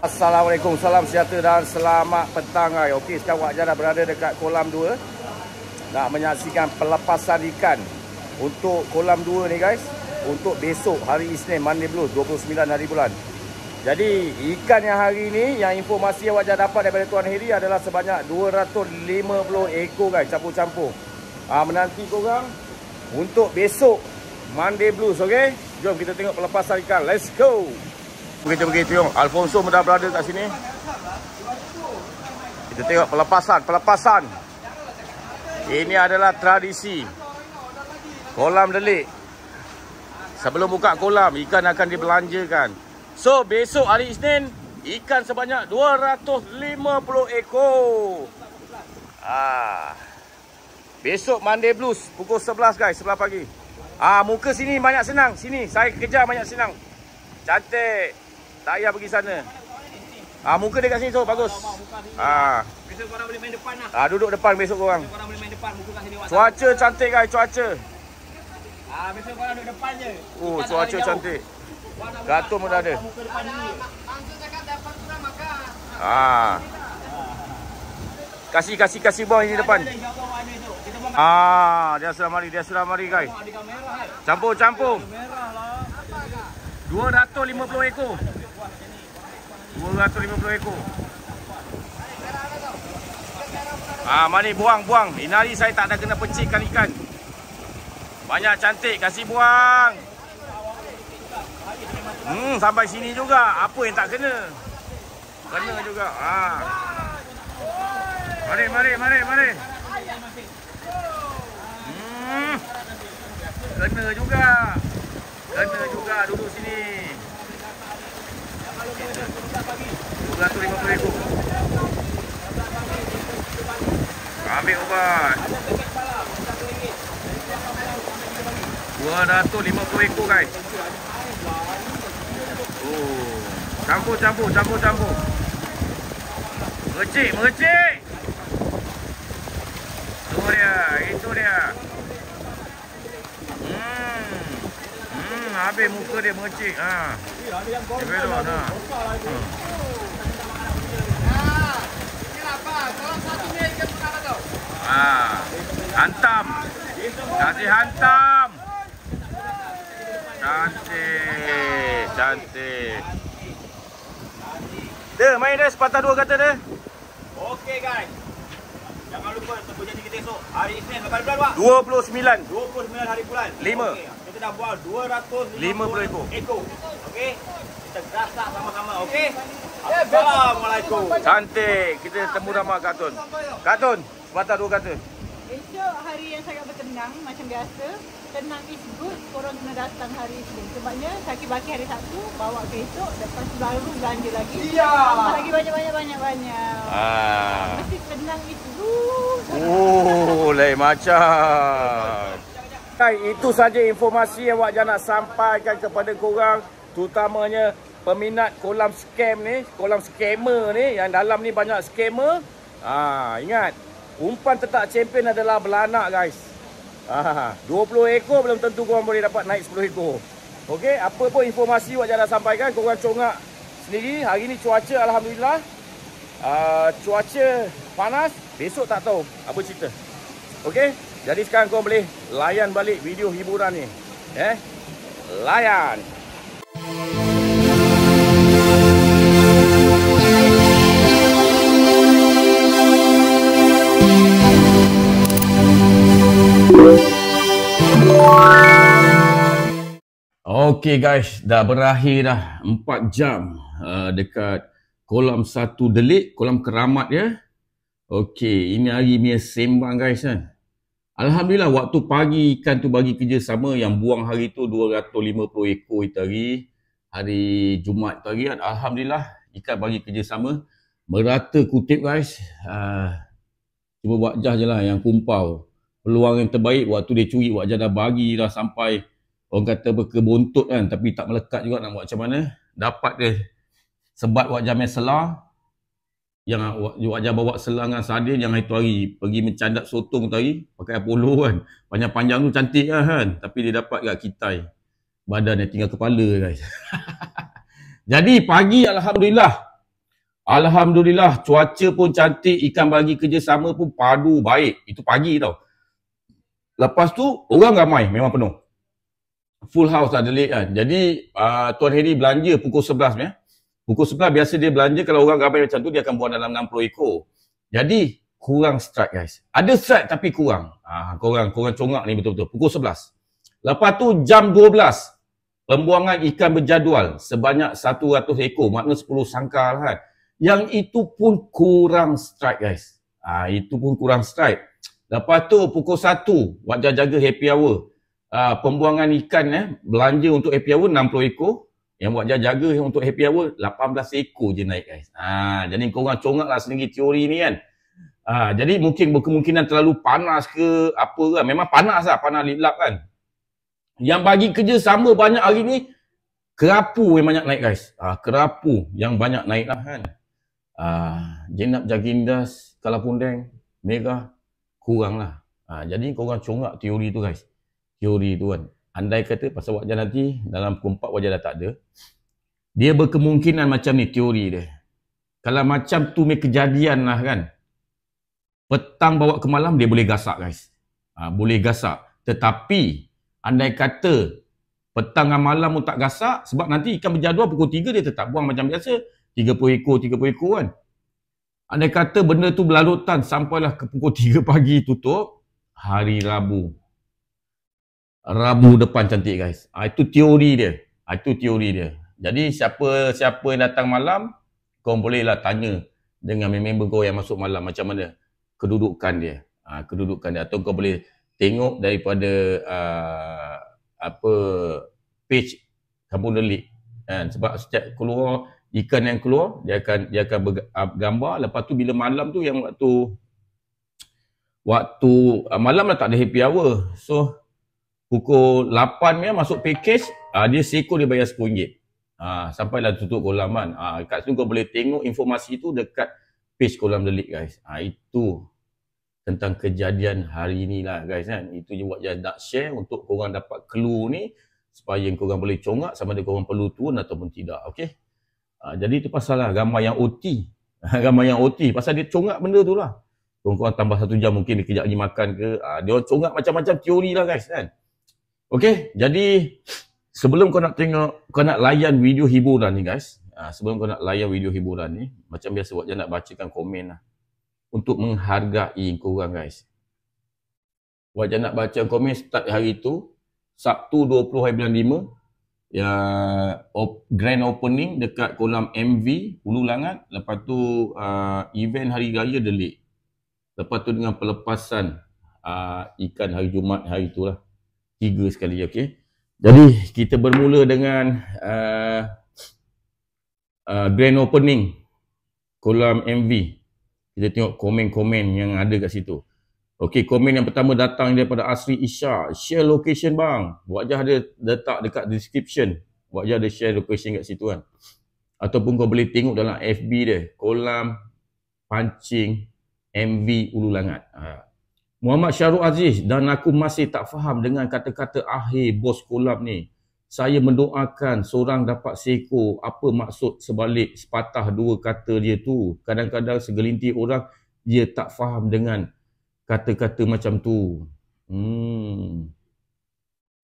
Assalamualaikum, salam sejahtera dan selamat petang guys. Okey, sekarang Wak Jan berada dekat kolam 2 Nak menyaksikan pelepasan ikan Untuk kolam 2 ni guys Untuk besok hari Isnin, Monday Blues 29 hari bulan Jadi, ikan yang hari ni Yang informasi yang Wak Jan dapat daripada Tuan Heri Adalah sebanyak 250 ekor guys Campur-campur ha, Menanti korang Untuk besok Monday Blues, okay? Jom kita tengok pelepasan ikan Let's go begitu-begitu yang Alfonso sudah berada kat sini kita tengok pelepasan pelepasan ini adalah tradisi kolam delik sebelum buka kolam ikan akan dibelanjakan so besok hari Isnin ikan sebanyak 250 ekor ah besok Monday Blues pukul 11 guys 11 pagi ah muka sini banyak senang sini saya kejar banyak senang cantik tak payah pergi sana. Ah muka dekat sini so bagus. Ah. Besok korang boleh main depan lah. Ah duduk depan besok korang. Besok korang boleh main depan muka kat sini. Cuaca cantik guys, cuaca. Ah besok korang duduk depan je. Oh cuaca cantik. Gatun pun dah ada. Lah, ah. Kasih kasih kasih bawah ini depan. Ah, dia sudah mari, dia sudah mari guys. Campur campur. 250 lah. ekor. 250 ekor. Ah, mari buang buang. Ini Inari saya tak ada kena pecikkan ikan. Banyak cantik kasih buang. Hmm, sampai sini juga. Apa yang tak kena? Kena juga. Ah. Mari mari mari mari. Hmm. Kena juga. Kena juga duduk sini. RM250,000 Ambil ubat RM250,000 guys Oh, Campur, campur, campur, campur Mercik, mercik Itu dia, itu dia Hmm, hmm habis muka dia mercik Haa Ambil ha. yang bawah Ambil yang bawah Hantam Kasih hantam Cantik Cantik Dia main dia sepatah dua kata dia Okey guys Jangan lupa tunggu janji kita esok Hari Isnin berapa bulan buat? 29 29 hari bulan 5 okay. Kita dah buat 250 50 ekor, ekor. Okey kita gasak sama-sama okey assalamualaikum cantik kita temu nama katun katun sebatas dua katun. esok hari yang sangat bertenang macam biasa tenang is good korang kena datang hari ini sebabnya sakit baki hari satu bawa ke esok lepas baru belanja lagi iya yeah. lagi banyak-banyak banyak-banyak ah. mesti tenang is good oh lain macam Itu saja informasi yang Wak Jah nak sampaikan kepada korang. Terutamanya peminat kolam scam ni, kolam scammer ni yang dalam ni banyak scammer. Ha, ingat, umpan tetap champion adalah belanak guys. Ha, 20 ekor belum tentu korang boleh dapat naik 10 ekor. Okey, apa pun informasi wak jangan sampaikan korang congak sendiri. Hari ni cuaca alhamdulillah Uh, cuaca panas Besok tak tahu Apa cerita Okay Jadi sekarang kau boleh Layan balik video hiburan ni Eh Layan Okay guys, dah berakhir dah 4 jam uh, dekat kolam satu delik, kolam keramat ya. Okay, ini hari punya sembang guys kan. Alhamdulillah waktu pagi ikan tu bagi kerjasama yang buang hari tu 250 ekor itu hari hari Jumaat itu hari Alhamdulillah ikan bagi kerjasama merata kutip guys uh, cuba buat jah je lah yang kumpau peluang yang terbaik waktu dia curi buat jah dah bagi dah sampai orang kata berkebontut kan tapi tak melekat juga nak buat macam mana dapat dia sebat buat jamin selar yang wajah bawa selangan sadin yang hari-hari pergi mencandat sotong tu hari pakai polo kan panjang-panjang tu cantik lah kan tapi dia dapat kat kitai badan yang tinggal kepala guys jadi pagi Alhamdulillah Alhamdulillah cuaca pun cantik ikan bagi kerjasama pun padu baik itu pagi tau lepas tu orang ramai memang penuh full house lah delik kan jadi uh, Tuan Heri belanja pukul 11 ya Pukul sebelah biasa dia belanja kalau orang ramai macam tu dia akan buang dalam 60 ekor. Jadi kurang strike guys. Ada strike tapi kurang. Ah ha, korang korang congak ni betul-betul pukul sebelas. Lepas tu jam 12 pembuangan ikan berjadual sebanyak 100 ekor maknanya 10 sangkar kan. Yang itu pun kurang strike guys. Ah ha, itu pun kurang strike. Lepas tu pukul 1 wajah jaga happy hour. Ha, pembuangan ikan eh belanja untuk happy hour 60 ekor yang buat jaga-jaga untuk happy hour 18 ekor je naik guys. Ha jadi kau orang lah sendiri teori ni kan. Ha jadi mungkin berkemungkinan terlalu panas ke apa kan. Memang panas lah panas lilap kan. Yang bagi kerja sama banyak hari ni kerapu yang banyak naik guys. Ha kerapu yang banyak naik lah kan. Ha jenap jagindas kalau pundeng merah lah. Ha jadi kau orang congak teori tu guys. Teori tu kan andai kata pasal wajah nanti dalam pukul 4 wajah dah tak ada dia berkemungkinan macam ni teori dia kalau macam tu punya kejadian lah kan petang bawa ke malam dia boleh gasak guys ha, boleh gasak tetapi andai kata petang dan malam pun tak gasak sebab nanti ikan berjadual pukul 3 dia tetap buang macam biasa 30 ekor 30 ekor kan andai kata benda tu berlalutan sampailah ke pukul 3 pagi tutup hari Rabu Rabu depan cantik guys. Ha, itu teori dia. Ha, itu teori dia. Jadi siapa siapa yang datang malam, kau bolehlah tanya dengan member kau yang masuk malam macam mana kedudukan dia. Ha, kedudukan dia. Atau kau boleh tengok daripada uh, apa page Carbon League. Ha, sebab setiap keluar ikan yang keluar, dia akan dia akan bergambar. Lepas tu bila malam tu yang waktu waktu uh, malam lah tak ada happy hour. So pukul 8 ni masuk package uh, dia seko dia bayar RM10 uh, ah, sampai lah tutup kolam kan uh, kat situ kau boleh tengok informasi tu dekat page kolam delik guys uh, itu tentang kejadian hari ni lah guys kan itu je buat jadak share untuk korang dapat clue ni supaya yang korang boleh congak sama ada korang perlu turun ataupun tidak okay? uh, jadi itu pasal lah gambar yang OT gambar yang OT pasal dia congak benda tu lah Kau korang tambah satu jam mungkin dia kejap lagi makan ke. Ha, dia orang congak macam-macam teori lah guys kan. Okey, jadi sebelum kau nak tengok, kau nak layan video hiburan ni guys. Ha, sebelum kau nak layan video hiburan ni, macam biasa buat je nak bacakan komen lah. Untuk menghargai korang guys. Buat je nak baca komen start hari tu, Sabtu 20 hari bulan 5, ya, op, grand opening dekat kolam MV, Ulu Langat. Lepas tu uh, event hari raya delik. Lepas tu dengan pelepasan uh, ikan hari Jumaat hari tu lah tiga sekali okey jadi kita bermula dengan uh, uh, grand opening kolam MV kita tengok komen-komen yang ada kat situ okey komen yang pertama datang daripada Asri Isha share location bang wajah dia letak dekat description wajah dia share location kat situ kan ataupun kau boleh tengok dalam FB dia kolam pancing MV Ulu Langat uh. Muhammad Syarul Aziz dan aku masih tak faham dengan kata-kata akhir bos kolam ni. Saya mendoakan seorang dapat seko apa maksud sebalik sepatah dua kata dia tu. Kadang-kadang segelintir orang dia tak faham dengan kata-kata macam tu. Hmm.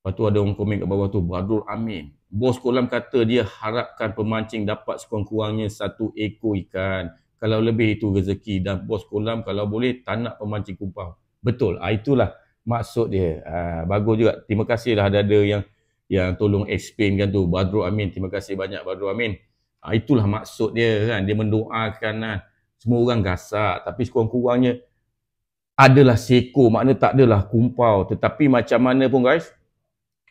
Lepas tu ada orang komen kat bawah tu, Badrul Amin. Bos kolam kata dia harapkan pemancing dapat sekurang-kurangnya satu ekor ikan. Kalau lebih itu rezeki dan bos kolam kalau boleh tak nak pemancing kumpah. Betul. Ha, itulah maksud dia. Ha, bagus juga. Terima kasih dah ada-ada yang yang tolong explain kan tu. Badru Amin. Terima kasih banyak Badru Amin. Ha, itulah maksud dia kan. Dia mendoakan kan. Semua orang gasak. Tapi sekurang-kurangnya adalah seko. Makna tak adalah kumpau. Tetapi macam mana pun guys.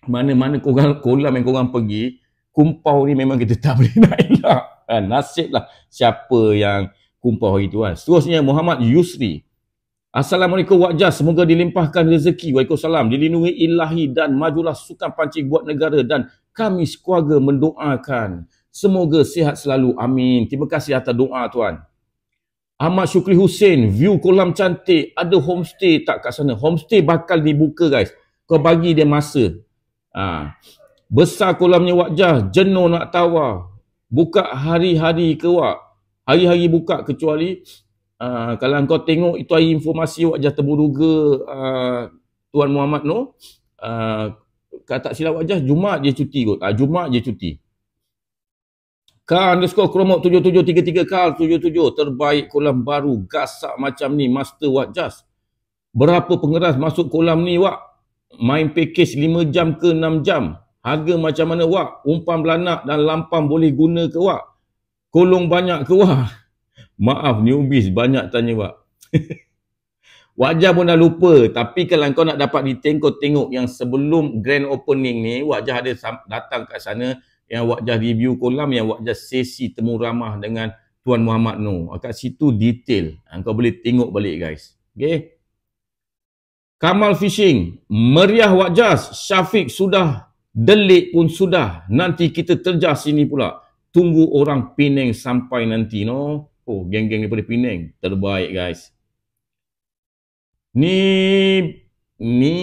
Mana-mana korang kolam yang korang pergi. Kumpau ni memang kita tak boleh nak elak. Ha, nasiblah siapa yang kumpau hari tu kan. Seterusnya Muhammad Yusri. Assalamualaikum wajah, Semoga dilimpahkan rezeki. Waalaikumsalam. Dilindungi ilahi dan majulah sukan panci buat negara. Dan kami sekeluarga mendoakan. Semoga sihat selalu. Amin. Terima kasih atas doa tuan. Ahmad Syukri Hussein. View kolam cantik. Ada homestay tak kat sana? Homestay bakal dibuka guys. Kau bagi dia masa. Ha. Besar kolamnya wajah, Jenuh nak tawa. Buka hari-hari ke Wak? Hari-hari buka kecuali Ah, kalau engkau tengok itu ada informasi wak jah terburuga uh, ah, Tuan Muhammad no uh, ah, tak silap wak jah Jumat je cuti kot uh, Jumat je cuti Kar underscore kromok 7733 Kar 77 Terbaik kolam baru Gasak macam ni Master wak jas Berapa pengeras masuk kolam ni wak Main package 5 jam ke 6 jam Harga macam mana wak Umpan belanak dan lampam boleh guna ke wak Kolong banyak ke wak Maaf newbies banyak tanya bab. wajah pun dah lupa tapi kalau kau nak dapat detail kau tengok yang sebelum grand opening ni wajah ada datang kat sana yang wajah review kolam yang wajah sesi temu ramah dengan Tuan Muhammad no. Ah, kat situ detail. Ah, kau boleh tengok balik guys. Okay. Kamal Fishing. Meriah wajah. Syafiq sudah. Delik pun sudah. Nanti kita terjah sini pula. Tunggu orang Penang sampai nanti. No. Oh, geng-geng daripada Penang. Terbaik, guys. Ni ni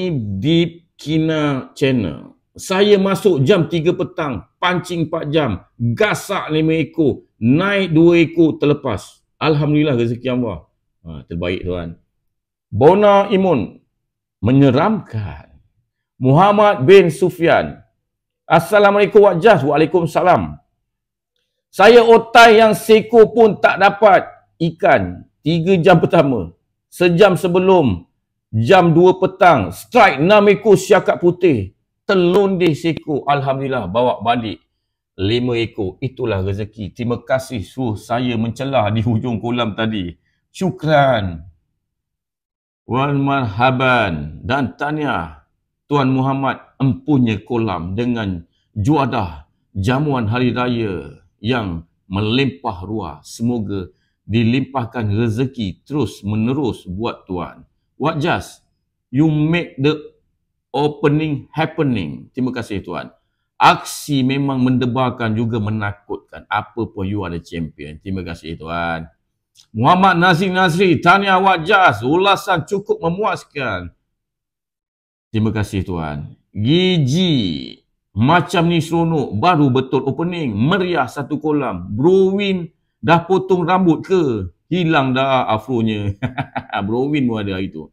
Deep Kina Channel. Saya masuk jam 3 petang, pancing 4 jam, gasak 5 ekor, naik 2 ekor terlepas. Alhamdulillah rezeki Allah. Ha, terbaik tuan. Bona Imun menyeramkan. Muhammad bin Sufyan. Assalamualaikum Wajah. Waalaikumsalam. Saya otai yang seko pun tak dapat ikan tiga jam pertama. Sejam sebelum jam dua petang, strike 6 ekor siakap putih. Telun di seko, Alhamdulillah bawa balik lima ekor. Itulah rezeki. Terima kasih suruh saya mencelah di hujung kolam tadi. Syukran. Wal marhaban dan tanya Tuan Muhammad empunya kolam dengan juadah jamuan hari raya yang melimpah ruah. Semoga dilimpahkan rezeki terus menerus buat tuan. What just? You make the opening happening. Terima kasih tuan. Aksi memang mendebarkan juga menakutkan. Apa pun you are the champion. Terima kasih tuan. Muhammad Nasri Nasri, tanya awak jas. Ulasan cukup memuaskan. Terima kasih tuan. Gigi. Macam ni seronok, baru betul opening, meriah satu kolam. Browin dah potong rambut ke? Hilang dah afronya. Browin pun ada hari tu.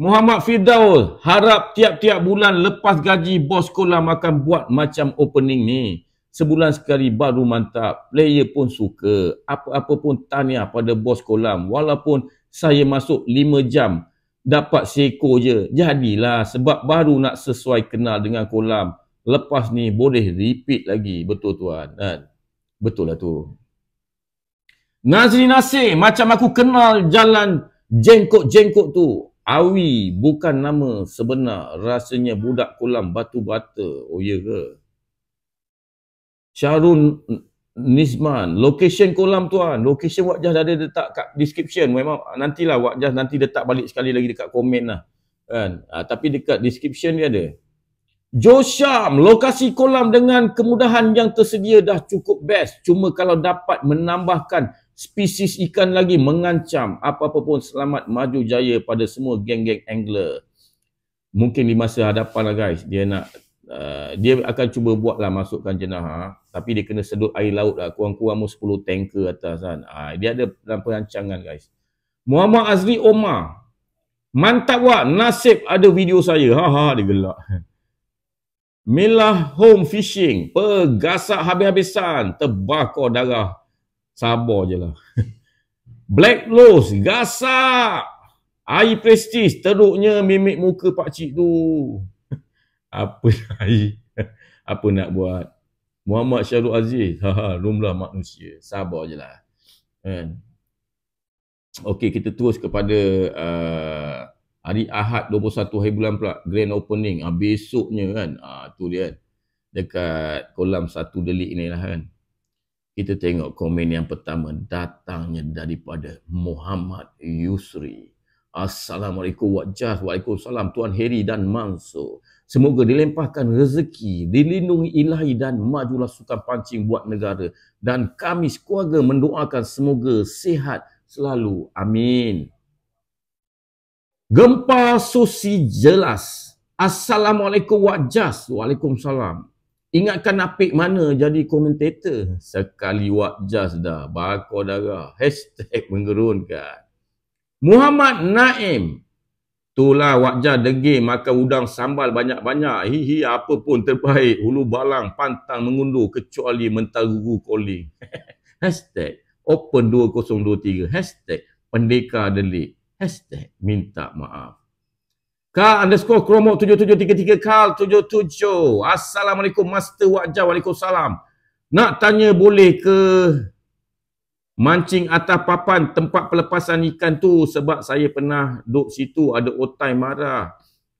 Muhammad Firdaul, harap tiap-tiap bulan lepas gaji bos kolam akan buat macam opening ni. Sebulan sekali baru mantap, player pun suka. Apa-apa pun tanya pada bos kolam. Walaupun saya masuk lima jam, dapat seko je. Jadilah sebab baru nak sesuai kenal dengan kolam. Lepas ni boleh repeat lagi. Betul tuan. Kan? Betul lah tu. Nazri Nasir. Macam aku kenal jalan jengkok-jengkok tu. Awi bukan nama sebenar. Rasanya budak kolam batu bata. Oh ya ke? Syarun Nisman. Location kolam tuan. Location wajah dah ada letak kat description. Memang nantilah wajah nanti letak balik sekali lagi dekat komen lah. Kan? Ha, tapi dekat description dia ada. Josham, lokasi kolam dengan kemudahan yang tersedia dah cukup best. Cuma kalau dapat menambahkan spesies ikan lagi mengancam. Apa-apa pun selamat maju jaya pada semua geng-geng angler. Mungkin di masa hadapan lah guys. Dia nak uh, dia akan cuba buat lah masukkan jenah. Ha? Tapi dia kena sedut air laut lah. Kurang-kurang 10 tanker atas kan. Ha? Dia ada dalam perancangan guys. Muhammad Azri Omar. Mantap wak. Nasib ada video saya. Ha ha dia gelak. Milah home fishing. Pegasak habis-habisan. Terbakar darah. Sabar je lah. Black Lose. Gasak. Air prestis. Teruknya mimik muka Pak pakcik tu. Apa air? Apa nak buat? Muhammad Syahrul Aziz. Ha, rumlah manusia. Sabar je lah. Kan? Okay, kita terus kepada... Uh, Hari Ahad 21 hari bulan pula grand opening. Ah besoknya kan. Ah tu dia kan. Dekat kolam satu delik ni lah kan. Kita tengok komen yang pertama datangnya daripada Muhammad Yusri. Assalamualaikum wajah. Waalaikumsalam Tuan Heri dan Manso Semoga dilempahkan rezeki, dilindungi ilahi dan majulah sukan pancing buat negara. Dan kami sekeluarga mendoakan semoga sihat selalu. Amin. Gempa susi jelas. Assalamualaikum wajas. Waalaikumsalam. Ingatkan apik mana jadi komentator. Sekali wajas dah. Bakar darah. Hashtag menggerunkan. Muhammad Naim. Itulah wajah degil makan udang sambal banyak-banyak. Hihi apa pun terbaik. Hulu balang pantang mengundur kecuali mentaruru calling. Hashtag open 2023. Hashtag pendekar delik hashtag minta maaf. Kak underscore kromo 7733 kal 77. Assalamualaikum Master Wakjah. Waalaikumsalam. Nak tanya boleh ke mancing atas papan tempat pelepasan ikan tu sebab saya pernah duduk situ ada otai marah.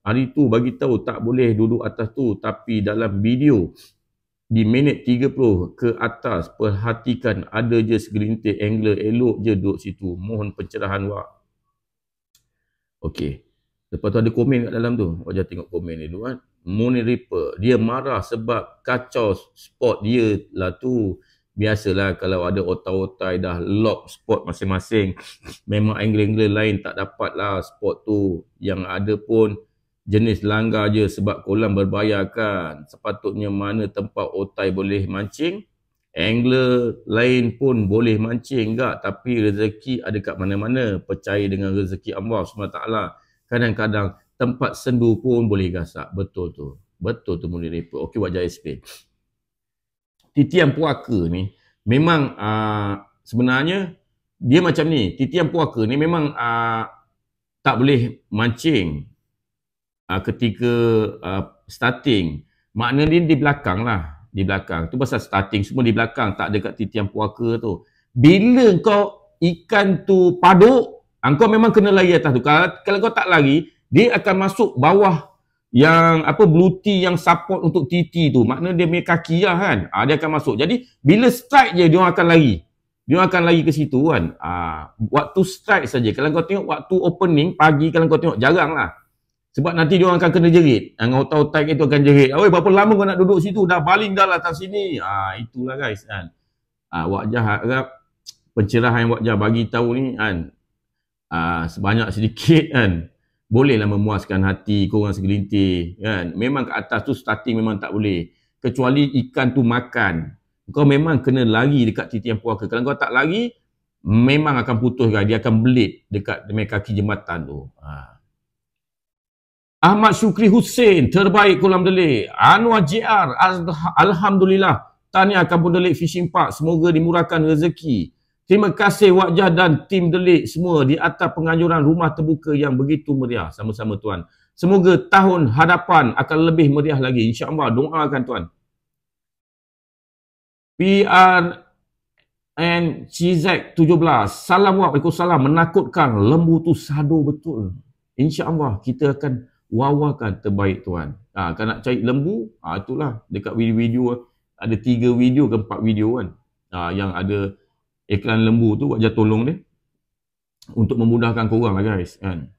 Hari tu bagi tahu tak boleh duduk atas tu tapi dalam video di minit 30 ke atas perhatikan ada je segelintir angler elok je duduk situ. Mohon pencerahan wak. Okey. Lepas tu ada komen kat dalam tu. Wajah oh, tengok komen ni tu kan. Money Ripper. Dia marah sebab kacau spot dia lah tu. Biasalah kalau ada otak-otak dah lock spot masing-masing. Memang angle-angle lain tak dapat lah spot tu. Yang ada pun jenis langgar je sebab kolam berbayar kan. Sepatutnya mana tempat otak boleh mancing. Angler lain pun boleh mancing enggak tapi rezeki ada kat mana-mana percaya dengan rezeki Allah SWT kadang-kadang tempat sendu pun boleh gasak betul tu betul tu mulia repa okey wajah SP titian puaka ni memang uh, sebenarnya dia macam ni titian puaka ni memang uh, tak boleh mancing uh, ketika uh, starting maknanya di belakang lah di belakang. Tu pasal starting semua di belakang, tak ada kat titian puaka tu. Bila kau ikan tu paduk, ah, kau memang kena lari atas tu. Kalau, kalau kau tak lari, dia akan masuk bawah yang apa bluti yang support untuk titi tu. Makna dia punya kaki lah kan. Ha, dia akan masuk. Jadi bila strike je dia akan lari. Dia akan lari ke situ kan. Ha, waktu strike saja. Kalau kau tengok waktu opening pagi kalau kau tengok jarang lah. Sebab nanti dia orang akan kena jerit. Yang hotel tank itu akan jerit. Oi, berapa lama kau nak duduk situ? Dah baling dah lah atas sini. Ha, itulah guys. Kan. Ha, wajah harap pencerahan wajah bagi tahu ni kan. Ha, sebanyak sedikit kan. Bolehlah memuaskan hati korang segelintir. Kan. Memang ke atas tu starting memang tak boleh. Kecuali ikan tu makan. Kau memang kena lari dekat titik yang puaka. Kalau kau tak lari, memang akan putus kan. Dia akan belit dekat demi kaki jembatan tu. Ha. Ahmad Shukri Hussein, terbaik kolam delik. Anwar JR, Alhamdulillah. Tahniah Kampung Delik Fishing Park. Semoga dimurahkan rezeki. Terima kasih Wajah dan tim delik semua di atas penganjuran rumah terbuka yang begitu meriah. Sama-sama tuan. Semoga tahun hadapan akan lebih meriah lagi. Insya Allah. doakan tuan. PR and Cizek 17. Salam Waalaikumsalam. Menakutkan lembu tu sado betul. InsyaAllah kita akan wawakan terbaik tuan. Ha, kan nak cari lembu, ha, itulah dekat video-video ada tiga video ke empat video kan ha, yang ada iklan lembu tu buat jatuh tolong dia untuk memudahkan korang lah guys kan.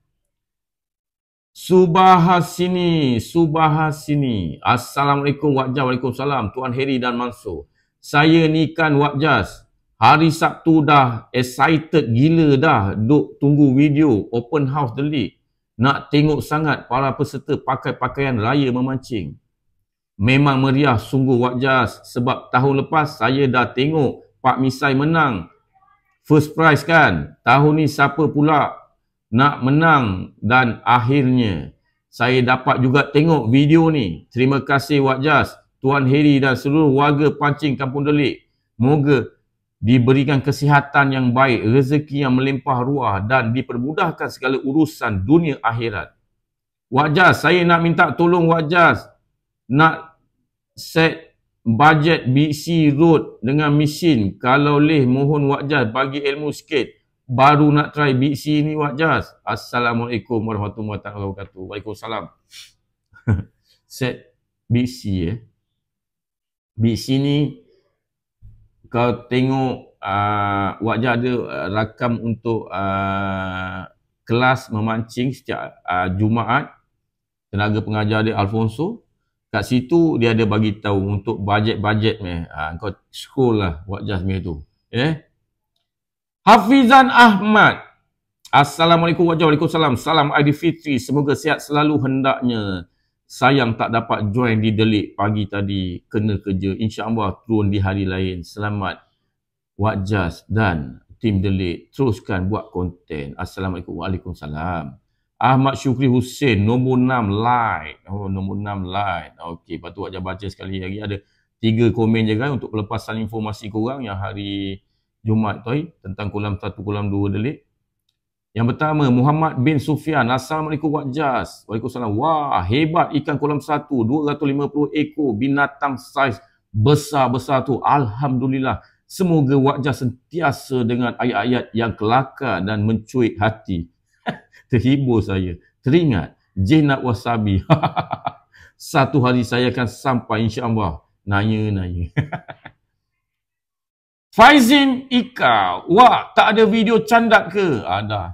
Subahasini, Subahasini. Assalamualaikum Wajah, Waalaikumsalam. Tuan Heri dan Mansur. Saya ni kan Wajah. Hari Sabtu dah excited gila dah duk tunggu video open house the league. Nak tengok sangat para peserta pakai pakaian raya memancing. Memang meriah sungguh wajah sebab tahun lepas saya dah tengok Pak Misai menang. First prize kan? Tahun ni siapa pula nak menang dan akhirnya saya dapat juga tengok video ni. Terima kasih Wak Jas, Tuan Heri dan seluruh warga pancing Kampung Delik. Moga diberikan kesihatan yang baik, rezeki yang melimpah ruah dan dipermudahkan segala urusan dunia akhirat. Wajaz, saya nak minta tolong Wajaz nak set budget BC Road dengan mesin. Kalau leh mohon Wajaz bagi ilmu sikit. Baru nak try BC ni Wajaz. Assalamualaikum warahmatullahi wabarakatuh. Waalaikumsalam. set BC eh. BC ni kau tengok uh, wajah ada ah, rakam untuk uh, kelas memancing setiap uh, Jumaat tenaga pengajar dia Alfonso kat situ dia ada bagi tahu untuk bajet-bajet ni uh, kau scroll lah wajah dia tu eh Hafizan Ahmad Assalamualaikum warahmatullahi wabarakatuh. Salam Aidilfitri. Semoga sihat selalu hendaknya sayang tak dapat join di Delik pagi tadi kena kerja Insya Allah turun di hari lain selamat wajaz dan tim Delik teruskan buat konten assalamualaikum warahmatullahi wabarakatuh. Ahmad Syukri Hussein nombor 6 like oh nombor 6 like okey patut wajah baca sekali lagi ada tiga komen je kan untuk pelepasan informasi korang yang hari Jumaat tu tentang kolam satu kolam dua Delik yang pertama, Muhammad bin Sufyan Assalamualaikum Wak Jas. Waalaikumsalam. Wah, hebat ikan kolam satu. 250 ekor binatang saiz besar-besar tu. Alhamdulillah. Semoga Wak Jas sentiasa dengan ayat-ayat yang kelakar dan mencuit hati. Terhibur saya. Teringat. Jinat wasabi. satu hari saya akan sampai insyaAllah. Nanya-nanya. Faizin Ika. Wah, tak ada video candak ke? Ada. Ah,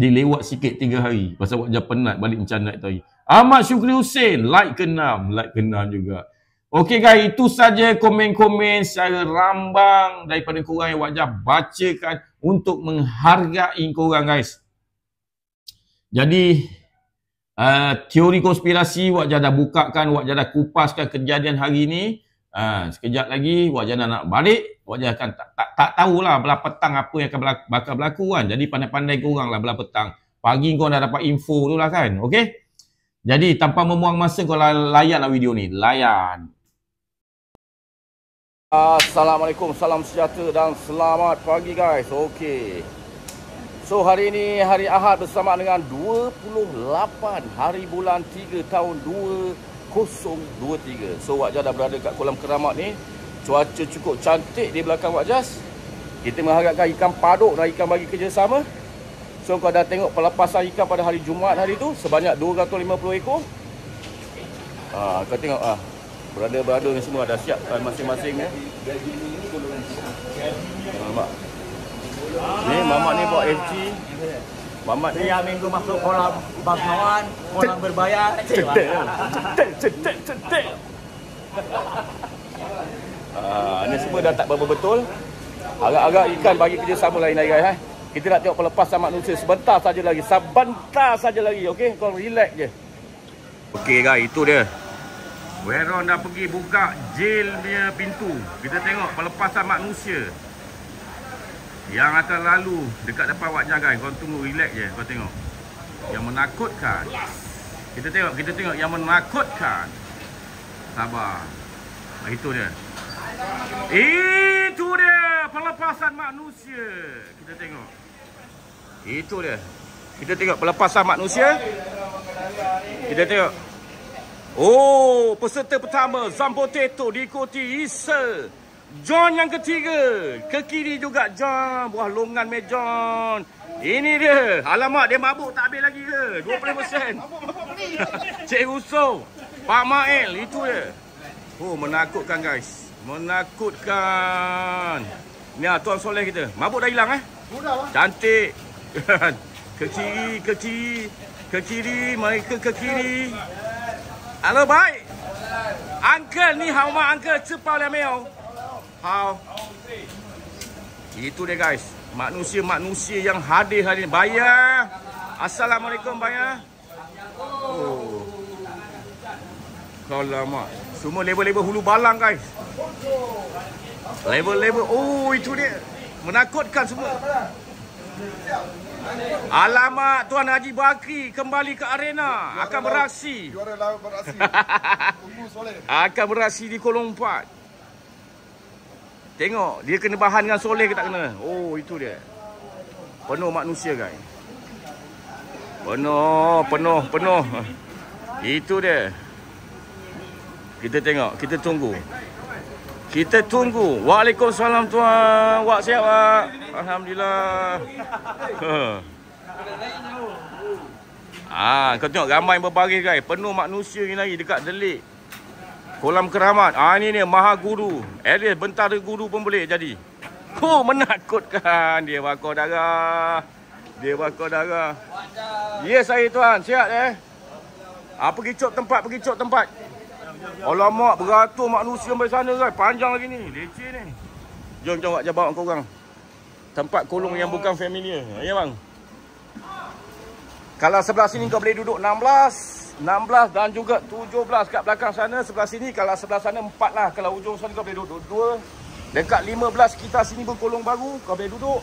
dilewat sikit tiga hari pasal awak dah penat balik macam naik tadi Ahmad Syukri Hussein like ke 6 like ke 6 juga Okey guys, itu saja komen-komen secara rambang daripada korang yang wajah bacakan untuk menghargai korang guys. Jadi, uh, teori konspirasi wajah dah bukakan, wajah dah kupaskan kejadian hari ini. Uh, sekejap lagi wajah nak balik Pokoknya kan tak, tak, tak tahulah belah petang apa yang akan berlaku, bakal berlaku kan. Jadi pandai-pandai korang lah belah petang. Pagi kau dah dapat info tu lah kan. Okay? Jadi tanpa memuang masa kau layan lah video ni. Layan. Assalamualaikum. Salam sejahtera dan selamat pagi guys. Okay. So hari ini hari Ahad bersama dengan 28 hari bulan 3 tahun 2023. So Wak Jah dah berada kat kolam keramat ni cuaca cukup cantik di belakang Wak Jas. Kita mengharapkan ikan paduk dan ikan bagi kerjasama. So, kau dah tengok pelepasan ikan pada hari Jumaat hari tu sebanyak 250 ekor. Ah, kau tengok ah. berada brother ni semua dah siapkan masing-masing ya. Eh. Ah, mamak. Ni mamak ni buat FG. Mamak ni yang minggu masuk kolam bangsawan, kolam berbayar. Cetek. Cetek, cetek, cetek. Uh, ah, ini semua dah tak berapa betul. Agak-agak ikan bagi kerjasama lain-lain. Eh. Kita nak tengok sama manusia sebentar saja lagi. Sebentar saja lagi. Okey, Kau relax je. Okey, guys. Itu dia. Weron dah pergi buka jailnya pintu. Kita tengok pelepas sama manusia. Yang akan lalu dekat depan wajah, guys. Korang tunggu relax je. Korang tengok. Yang menakutkan. Kita tengok. Kita tengok yang menakutkan. Sabar. Itu dia. Itu dia pelepasan manusia. Kita tengok. Itu dia. Kita tengok pelepasan manusia. Kita tengok. Oh, peserta pertama Zamboteto diikuti Isa. John yang ketiga. Ke kiri juga John. Buah longan me John. Ini dia. Alamak, dia mabuk tak habis lagi ke? 20%. Cik Usof. Pak Mael Itu dia. Oh, menakutkan guys. Menakutkan. Ni lah Tuan Soleh kita. Mabuk dah hilang eh? Sudah lah. Cantik. Ke kiri, ke kiri. Ke kiri, mereka ke kiri. Halo, baik. Uncle ni hama uncle cepau dia meo. How? Itu dia guys. Manusia-manusia yang hadir hari ini. Bayar. Assalamualaikum, bayar. Oh. Kalau lama. Semua label-label hulu balang guys. Label-label. Oh itu dia. Menakutkan semua. Alamak Tuan Haji Bakri kembali ke arena. Juara Akan beraksi. Juara Akan beraksi di kolong 4. Tengok. Dia kena bahan dengan soleh ke tak kena. Oh itu dia. Penuh manusia guys. Penuh. Penuh. Penuh. Itu dia. Kita tengok, kita tunggu. Kita tunggu. Waalaikumsalam tuan. Wak siap wak. Alhamdulillah. Ah, kau tengok ramai berbaris guys. Penuh manusia ni lagi dekat delik. Kolam keramat. Ah ni ni Maha Guru. Elias bentar guru pun boleh jadi. Ku oh, menakutkan dia bakar darah. Dia bakar darah. Yes saya tuan. Siap eh. Ah pergi tempat, pergi cop tempat. Alamak, beratur manusia sampai sana kan. Panjang lagi ni. Leceh ni. Jom, jom, wajah bawa korang. Tempat kolong yang bukan familiar. Ya, bang? Kalau sebelah sini kau boleh duduk 16. 16 dan juga 17 kat belakang sana. Sebelah sini, kalau sebelah sana 4 lah. Kalau ujung sana kau boleh duduk 2. Dekat 15 kita sini pun kolong baru. Kau boleh duduk.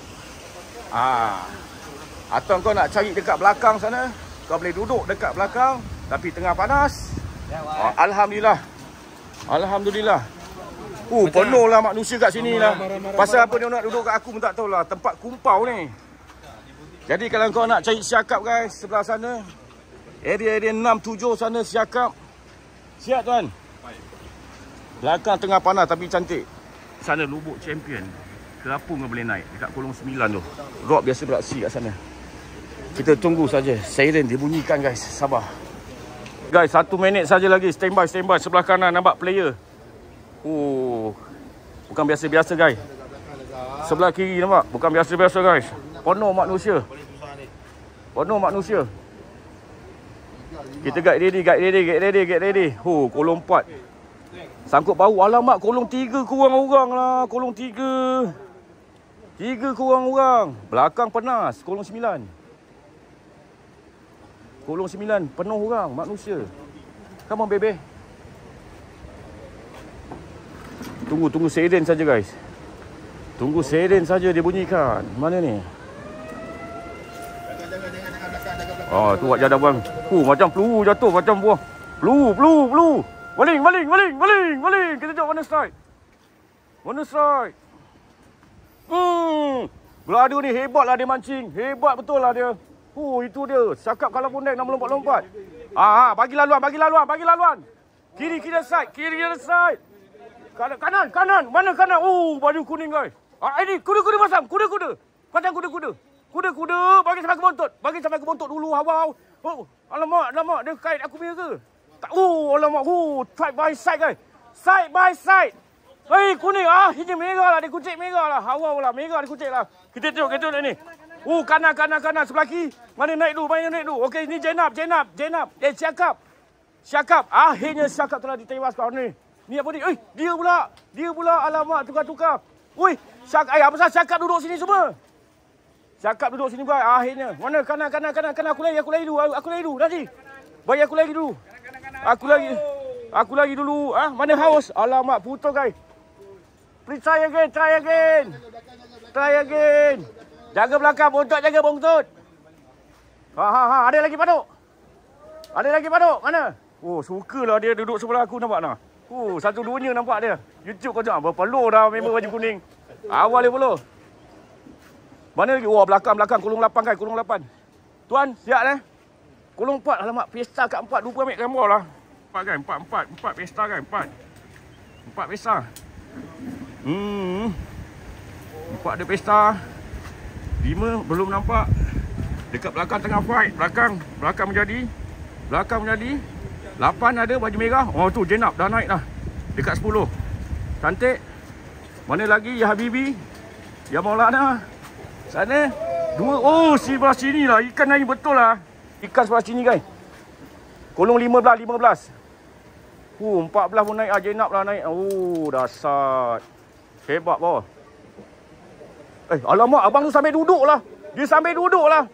Ah. Atau kau nak cari dekat belakang sana. Kau boleh duduk dekat belakang. Tapi tengah panas. Oh, Alhamdulillah. Alhamdulillah. Oh, uh, penuhlah manusia kat sini lah. Pasal apa dia nak duduk kat aku pun tak tahulah. Tempat kumpau ni. Jadi kalau kau nak cari siakap guys, sebelah sana. Area-area enam tujuh sana siakap. Siap tuan? Baik. Belakang tengah panas tapi cantik. Sana lubuk champion. Kerapu kau boleh naik. Dekat kolong sembilan tu. Rock biasa beraksi kat sana. Kita tunggu saja. Siren dibunyikan guys. Sabar. Guys, satu minit saja lagi. Standby, standby. Sebelah kanan nampak player. Oh. Bukan biasa-biasa, guys. Sebelah kiri nampak. Bukan biasa-biasa, guys. Penuh manusia. Penuh manusia. Kita get ready, get ready, get ready, get ready. Oh, kolong empat, Sangkut bau. Alamak, kolong tiga, kurang orang lah. Kolong tiga, tiga kurang orang. Belakang penas. Kolong 9. 9. Kolong sembilan Penuh orang Manusia Come on baby Tunggu Tunggu siren saja guys Tunggu siren saja Dia bunyikan Mana ni Oh tu wajah dah bang Oh uh, macam peluru jatuh Macam buah Peluru Peluru Peluru Maling Maling Maling Maling Maling Kita jumpa mana strike Mana strike Hmm Gelado ni hebat lah dia mancing Hebat betul lah dia Oh itu dia. Cakap kalau pun nak melompat-lompat. Ah, ah bagi laluan, bagi laluan, bagi laluan. Kiri kiri side, kiri kiri side. Kanan, kanan, kanan. Mana kanan? Oh, baju kuning guys. Ah, ini eh, kuda-kuda pasang, kuda-kuda. Pasang kuda-kuda. Kuda-kuda, bagi sampai ke bontot. Bagi sampai ke bontot dulu, awal. Oh, alamak, alamak, dia kait aku punya ke? Tak, oh, alamak, oh, try by side guys. Side by side. Baik, kuning. Ah, ini merah lah. Dia kucing merah lah. Hawa pula. Merah dia kucing lah. Kita tengok, kita tengok ni. Oh, kanan, kanan, kanan. Sebelah kiri. Mana naik dulu, mana naik dulu. Okey, ni Jainab, Jainab, Jainab. Eh, Syakab. Syakab. Akhirnya Syakab telah ditewas kau ni. Ni apa ni? Eh, dia pula. Dia pula. Alamak, tukar-tukar. Ui, Syakab. Eh, apa sah? Syakab duduk sini semua. Syakab duduk sini buat. Akhirnya. Mana? Kanan, kanan, kanan. kanan. Aku lagi, aku lagi dulu. Aku lagi dulu. Nanti. Baik, aku lagi dulu. Aku lagi. Aku lagi dulu. Ah, ha? Mana haus? Alamak, putus, guys. Please try again. Try again. Try again. Jaga belakang, bontot jaga bontot. Ha ha ha, ada lagi paduk. Ada lagi paduk, mana? Oh, sukalah dia duduk sebelah aku nampak nah. Oh, satu dunia nampak dia. YouTube kau tengok berpeluh, low dah member baju kuning. Awal dia follow. Mana lagi? Wah, belakang-belakang kolong Lapan, kan, kolong Lapan. Tuan, siap eh? Kolong empat, alamak, pesta kat dua lupa ambil gambar lah. Empat, kan, empat, empat 4 pesta kan, empat 4 pesta. Hmm. empat ada pesta. Lima belum nampak Dekat belakang tengah fight Belakang Belakang menjadi Belakang menjadi Lapan ada baju merah Oh tu jenap dah naik lah Dekat sepuluh Cantik Mana lagi Ya Habibi Ya Maulana Sana Dua Oh sebelah sini lah Ikan naik betul lah Ikan sebelah sini guys Kolong lima belas Lima belas oh, empat 14 pun naik lah. Jenap lah naik. Oh, dasar. Hebat bawah. Eh, alamak, abang tu sambil duduk lah. Dia sambil duduk lah.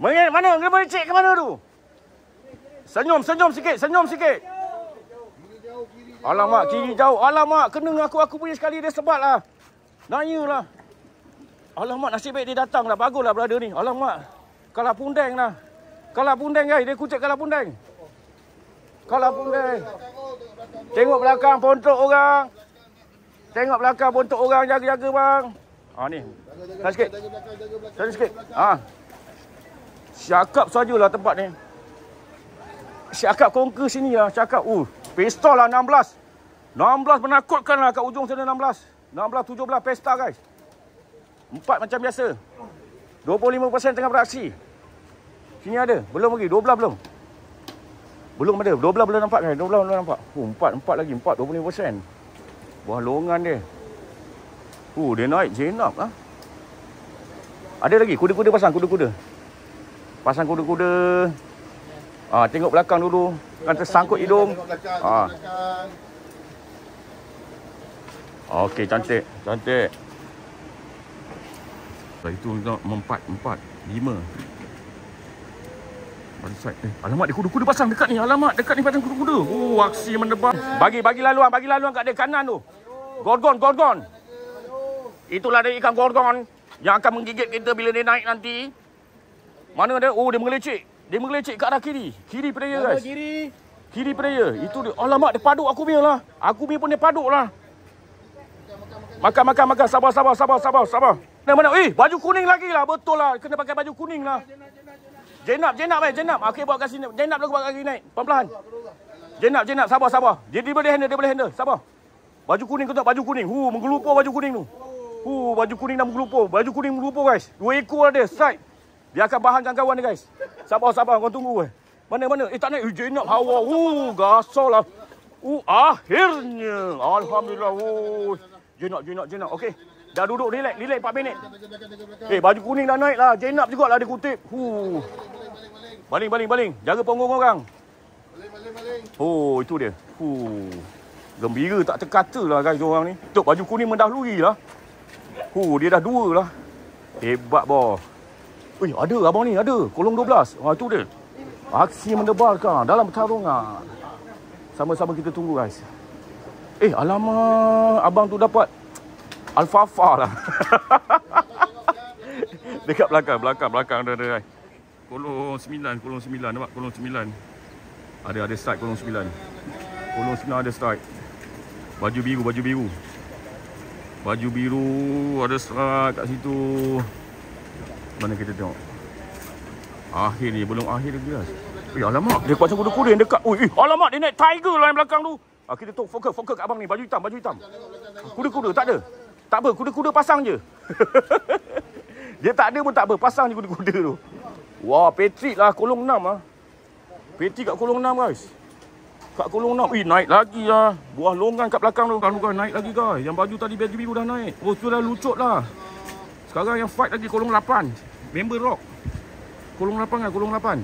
Mana, mana? Kenapa dia cek ke mana tu? Senyum, senyum sikit, senyum sikit. Alamak, kiri jauh. Alamak, kena aku, aku punya sekali dia sebat lah. Nanya lah. Alamak, nasib baik dia datang lah. Bagus lah brother ni. Alamak, kalah pundeng lah. Kalah pundeng guys, eh. dia kucit kalah pundeng. Kalah pundeng. Tengok belakang pontok orang. Tengok belakang pontok orang, jaga-jaga bang. Ah ni. Tahan sikit. Tahan sikit. Ha. Siakap sajalah tempat ni. Cakap conquer sini lah. Siakap. Uh. Pistol lah 16. 16 menakutkan lah kat ujung sana 16. 16, 17 pesta guys. Empat macam biasa. 25% tengah beraksi. Sini ada. Belum lagi. 12 belum. Belum ada. 12 belum nampak kan? 12 belum nampak. Oh, empat 4 lagi. empat, 25%. Buah longan dia. Uh, dia naik jenak lah. Ada lagi? Kuda-kuda pasang kuda-kuda. Pasang kuda-kuda. Ah, ha, tengok belakang dulu. Kan tersangkut hidung. Ah. Ha. Okey, cantik. Cantik. Lepas itu kita empat, empat, lima. Pasang. Eh, alamak, dia kuda-kuda pasang dekat ni. Alamak, dekat ni pasang kuda-kuda. Oh, aksi mendebar. Bagi, bagi laluan. Bagi laluan kat dia kanan tu. Gorgon, gorgon. Gorgon. Itulah dia ikan gorgon yang akan menggigit kita bila dia naik nanti. Mana dia? Oh, dia mengelecek. Dia mengelecek ke arah kiri. Kiri player guys. Kiri. Kiri player. Itu dia. Alamak, dia paduk aku punya lah. Aku punya pun dia paduk lah. Makan, makan, makan. Sabar, sabar, sabar, sabar, sabar. Mana, mana? Eh, baju kuning lagi lah. Betul lah. Kena pakai baju kuning lah. Jenap, jenap, jenap. Eh, jenap. Okey, buat sini. Jenap dulu, buat kaki naik. Pelan-pelan. Jenap, jenap. Sabar, sabar. Dia, boleh handle, dia boleh handle. Sabar. Baju kuning ke tak? Baju kuning. Huh, menggelupur baju kuning tu. Uh, baju kuning dan mengelupur. Baju kuning mengelupur, guys. Dua ekor ada, strike. Biarkan bahan kawan-kawan ni, guys. Sabar, sabar. Kau tunggu, eh. Mana, mana? Eh, tak naik. Eh, jenak hawa. Uh, gasol lah. Uh, akhirnya. Alhamdulillah. Uh, jenak, jenak, jenak. Okey. Dah duduk, relax. Relax, 4 minit. Eh, baju kuning dah naik lah. Jenak juga lah, ada kutip. Uh. Baling, baling, baling. Jaga punggung orang. Baling, baling, baling. Oh, itu dia. Uh. Gembira tak terkata lah, guys, orang ni. Tuk, baju kuning mendahului lah. Hu, dia dah dua lah. Hebat, bo. Ui, ada abang ni, ada. Kolong 12. Ha, tu dia. Aksi mendebarkan dalam pertarungan. Sama-sama kita tunggu, guys. Eh, alamak. Abang tu dapat alfafa lah. Dekat belakang, belakang, belakang. Ada, ada, ada. Kolong 9, kolong 9. Nampak kolong 9. Ada, ada strike kolong 9. Kolong 9 ada strike. Baju biru, baju biru. Baju biru Ada serak kat situ Mana kita tengok Akhir ni Belum akhir lagi lah Eh alamak Dia macam kuda-kuda yang dekat Ui, eh, Alamak dia naik tiger lah yang belakang tu ah, Kita tengok fokus Fokus kat abang ni Baju hitam Baju hitam Kuda-kuda tak ada Tak apa Kuda-kuda pasang je Dia tak ada pun tak apa Pasang je kuda-kuda tu Wah Patrick lah Kolong 6 lah Patrick kat kolong 6 guys Kak kolong nak. Eh, naik lagi lah. Buah longgan kat belakang tu. Kalau kau naik lagi kau. Yang baju tadi baju biru dah naik. Oh, tu dah lucut lah. Sekarang yang fight lagi kolong 8. Member rock. Kolong 8 kan? Kolong 8.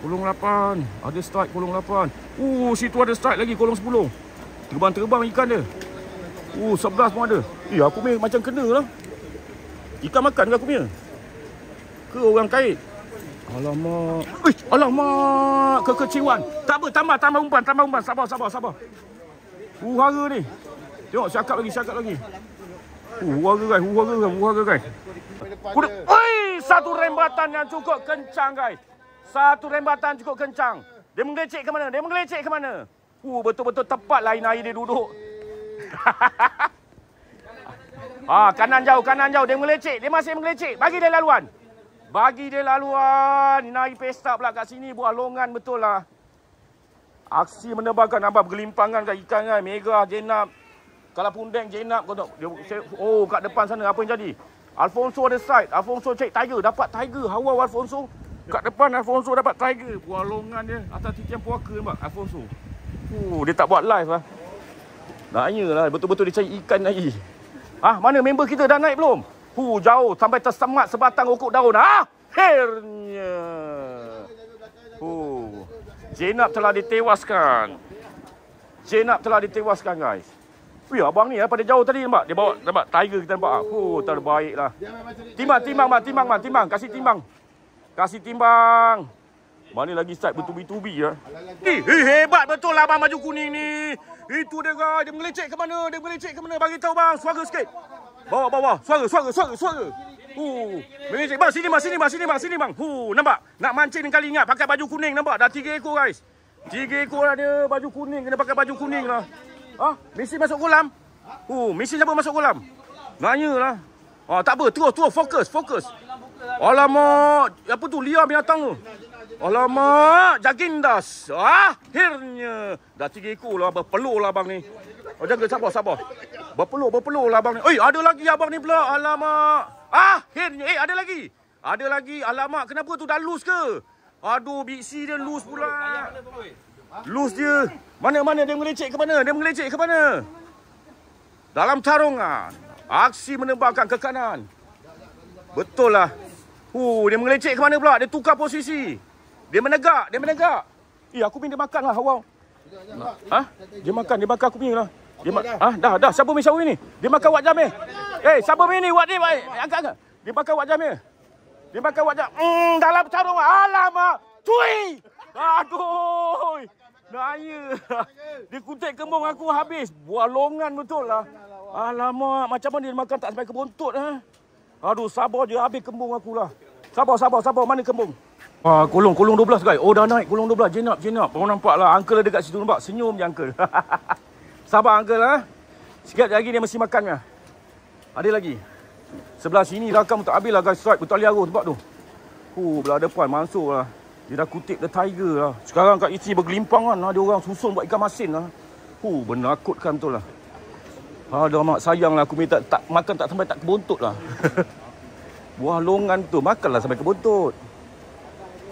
Kolong 8. Ada strike kolong 8. Uh, situ ada strike lagi kolong 10. Terbang-terbang ikan dia. Uh, 11 pun ada. Eh, aku punya macam kena lah. Ikan makan ke aku punya? Ke orang kait? Alamak. Ui, alamak. Kekeciwan. Tak apa, tambah, tambah umpan, tambah umpan. Sabar, sabar, sabar. Huhara ni. Tengok, syakap lagi, syakap lagi. Huhara guys, huhara guys, huhara guys. Kuda. Ui, satu rembatan yang cukup kencang guys. Satu rembatan cukup kencang. Dia menggelecek ke mana? Dia menggelecek ke mana? Uh, betul-betul tepat lain air dia duduk. ah, kanan jauh, kanan jauh. Dia menggelecek. Dia masih menggelecek. Bagi dia laluan. Bagi dia laluan. Nari pesta pula kat sini. Buah longan betul lah. Aksi menebarkan. Nampak bergelimpangan kat ikan kan. Megah, jenap. Kalau pundeng, jenap. Kau tengok. oh, kat depan sana. Apa yang jadi? Alfonso ada side. Alfonso cek tiger. Dapat tiger. Hawa Alfonso. Kat depan Alfonso dapat tiger. Buah longan dia. Atas titian puaka nampak. Alfonso. Uh, dia tak buat live lah. Nanya lah. Betul-betul dia cari ikan lagi. Ah, mana member kita dah naik Belum. Hu jauh sampai tersemat sebatang ukuk daun. Ha? Akhirnya. Hu. Jenap telah ditewaskan. Jenap telah ditewaskan guys. Wih abang ni ya pada jauh tadi nampak. Dia bawa nampak tiger kita nampak. Hu terbaiklah. Timbang, timbang, mak, timbang, mak, timbang. Kasih timbang. Kasih timbang. Mana lagi side bertubi-tubi ya. Ni eh, hebat betul lah abang maju kuning ni. Itu dia guys. Dia mengelicik ke mana? Dia mengelicik ke mana? Bagi tahu bang. Suara sikit. Bawa bawa suara suara suara suara. Kiri, kiri, uh. Bang sini bang sini bang sini bang sini bang. Huh nampak. Nak mancing ni kali ingat pakai baju kuning nampak. Dah tiga ekor guys. Tiga ekor ada baju kuning kena pakai baju kuning lah. Ha? Mesin masuk kolam? Ha? Uh, mesin siapa masuk kolam? Nanya lah. Ha, tak apa, terus, terus, fokus, fokus. Alamak, apa tu, liar binatang tu. Alamak, jagindas. Ha? Akhirnya, dah tiga ekor lah, berpeluh lah abang ni. Oh jaga sabar sabar. Berpeluh berpeluh lah abang ni. Eh ada lagi abang ni pula. Alamak. Ah, akhirnya eh ada lagi. Ada lagi. Alamak, kenapa tu dah loose ke? Aduh, biksi dia loose pula. Loose dia. Mana-mana dia mengelecek ke mana? Dia mengelecek ke mana? Dalam tarungan. Aksi menebarkan ke kanan. Betul lah. Uh, dia mengelecek ke mana pula? Dia tukar posisi. Dia menegak, dia menegak. Eh, aku pindah makan lah, hawang. Hah? Dia makan, dia makan aku punya lah. Dia okay, dah. Ha? dah, dah. Siapa mi sawi ni? Dia makan wak jamil. Eh, hey, siapa mi ni? Wak ni, wak. Eh, angkat, angkat. Dia makan wak jamil. Dia makan wak jamil. Hmm, dalam carung. Alamak. Cui. Aduh. Naya. Dia kutik kembung aku habis. Buah longan betul lah. Alamak. Macam mana dia makan tak sampai kebuntut. Ha? Eh? Aduh, sabar je. Habis kembung aku lah. Sabar, sabar, sabar. Mana kembung? Ah, kolong, kolong 12 guys. Oh, dah naik kolong 12. Jenap, jenap. Kau nampak lah. Uncle ada dekat situ nampak. Senyum je Uncle. Sabar Uncle lah. Ha? Sekejap lagi dia mesti makannya. Ada lagi. Sebelah sini rakam tak habis lah guys. Strike pun tak liaruh sebab tu. Oh, belah depan mansur lah. Dia dah kutip the tiger lah. Sekarang kat isi bergelimpang kan. Ada orang susun buat ikan masin lah. Oh, benakutkan betul lah. Aduh mak sayang lah aku minta tak, makan tak sampai tak kebuntut lah. Buah longan tu makanlah sampai kebuntut.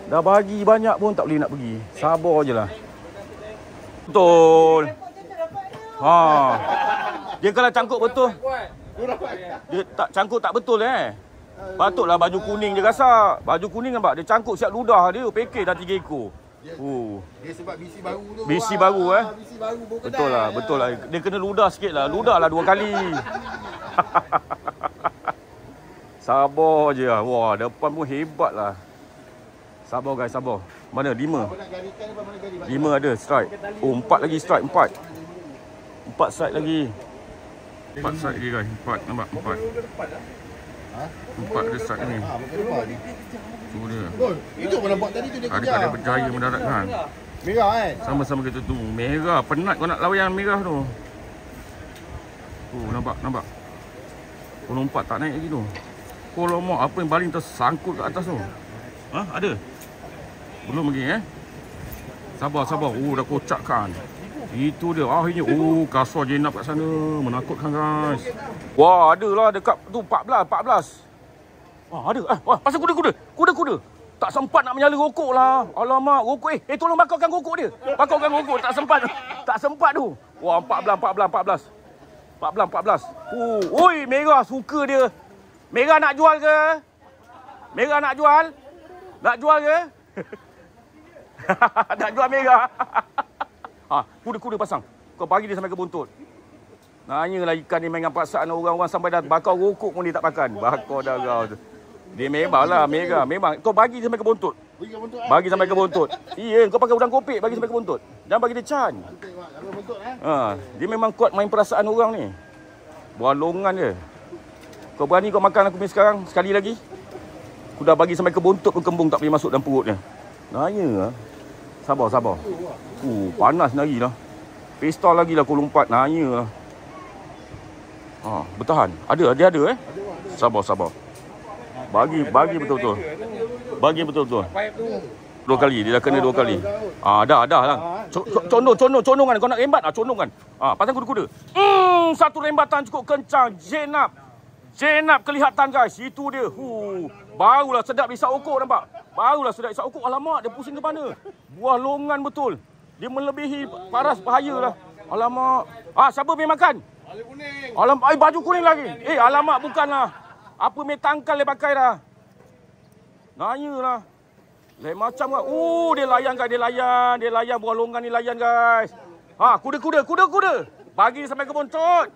Dah bagi banyak pun tak boleh nak pergi. Sabar je lah. Betul. Ha. Dia kalau cangkuk betul. Dia tak cangkuk tak betul eh. Patutlah baju kuning je gasak. Baju kuning nampak kan, dia cangkuk siap ludah dia. Pekir dah tiga ekor. uh Dia sebab BC baru tu. BC wah. baru eh. Ah, BC baru Betul lah, betul lah. Dia kena ludah sikit lah. Ludah lah dua kali. Sabar je lah. Wah, depan pun hebat lah. Sabar guys, sabar. Mana? Lima. Lima ada strike. Oh, empat lagi strike. Empat. Empat strike lagi. Empat strike lagi guys. Empat. Nampak? Empat. Empat ada strike ni. Cuma ah, dia. Itu pun nak tadi tu dia kejar. Ada berjaya mendarat kan? Merah kan? Sama-sama kita tu. Merah. Penat kau nak layan merah tu. Tu oh, nampak, nampak. Kolom empat tak naik lagi tu. Kolom apa yang baling tersangkut kat atas tu? Ha? Ada? Belum lagi eh. Sabar sabar. Oh dah kocak kan Itu dia akhirnya. Oh kasar jenap kat sana. Menakutkan guys. Wah ada lah dekat tu 14. 14. Wah ada. Eh, wah pasal kuda kuda. Kuda kuda. Tak sempat nak menyala rokok lah. Alamak rokok. Eh, eh tolong bakarkan rokok dia. Bakarkan rokok. Tak sempat. Tak sempat tu. Wah 14 14 14. 14 14. Oh, oi merah suka dia. Merah nak jual ke? Merah nak jual? Nak jual ke? Nak jual merah. ha, kuda-kuda pasang. Kau bagi dia sampai ke buntut. Nanyalah ikan ni mainkan perasaan orang-orang sampai dah bakar rokok pun dia tak makan. Bakar darau tu. Dia memang lah, merah. Memang. Kau bagi dia sampai ke buntut. Eh? Bagi sampai ke buntut. Iya, kau pakai udang kopi bagi sampai ke buntut. Jangan bagi dia can. Eh? Ha, dia memang kuat main perasaan orang ni. Buah longan dia. Kau berani kau makan aku ni sekarang? Sekali lagi. Aku dah bagi sampai ke buntut pun kembung tak boleh masuk dalam perutnya. Nanya lah. Sabar, sabar. Uh, panas lagi lah. Pistol lagi lah kau lompat. Nanya lah. Ha, bertahan. Ada, ada ada eh. Sabar, sabar. Bagi, bagi betul-betul. Bagi betul-betul. Dua kali, dia dah kena dua kali. Ha, dah, dah lah. Condong, condong, condong kan. Kau nak rembat? Ha, ah, condong kan. Ha, pasang kuda-kuda. Hmm, satu rembatan cukup kencang. Jenap. Jenap kelihatan guys. Itu dia. Huh. Barulah sedap isap ukur nampak. Barulah sedap isap ukur. Alamak, dia pusing ke mana? Buah longan betul. Dia melebihi paras bahaya lah. Alamak. Ah, siapa punya makan? Baju kuning. Alamak, baju kuning lagi. Eh, alamak bukanlah. Apa punya tangkal dia pakai dah? Nanya lah. Lain macam kan. Oh, dia layan guys, Dia layan. Dia layan. Buah longan ni layan guys. Ha, ah, kuda-kuda. Kuda-kuda. Bagi dia sampai ke buntut.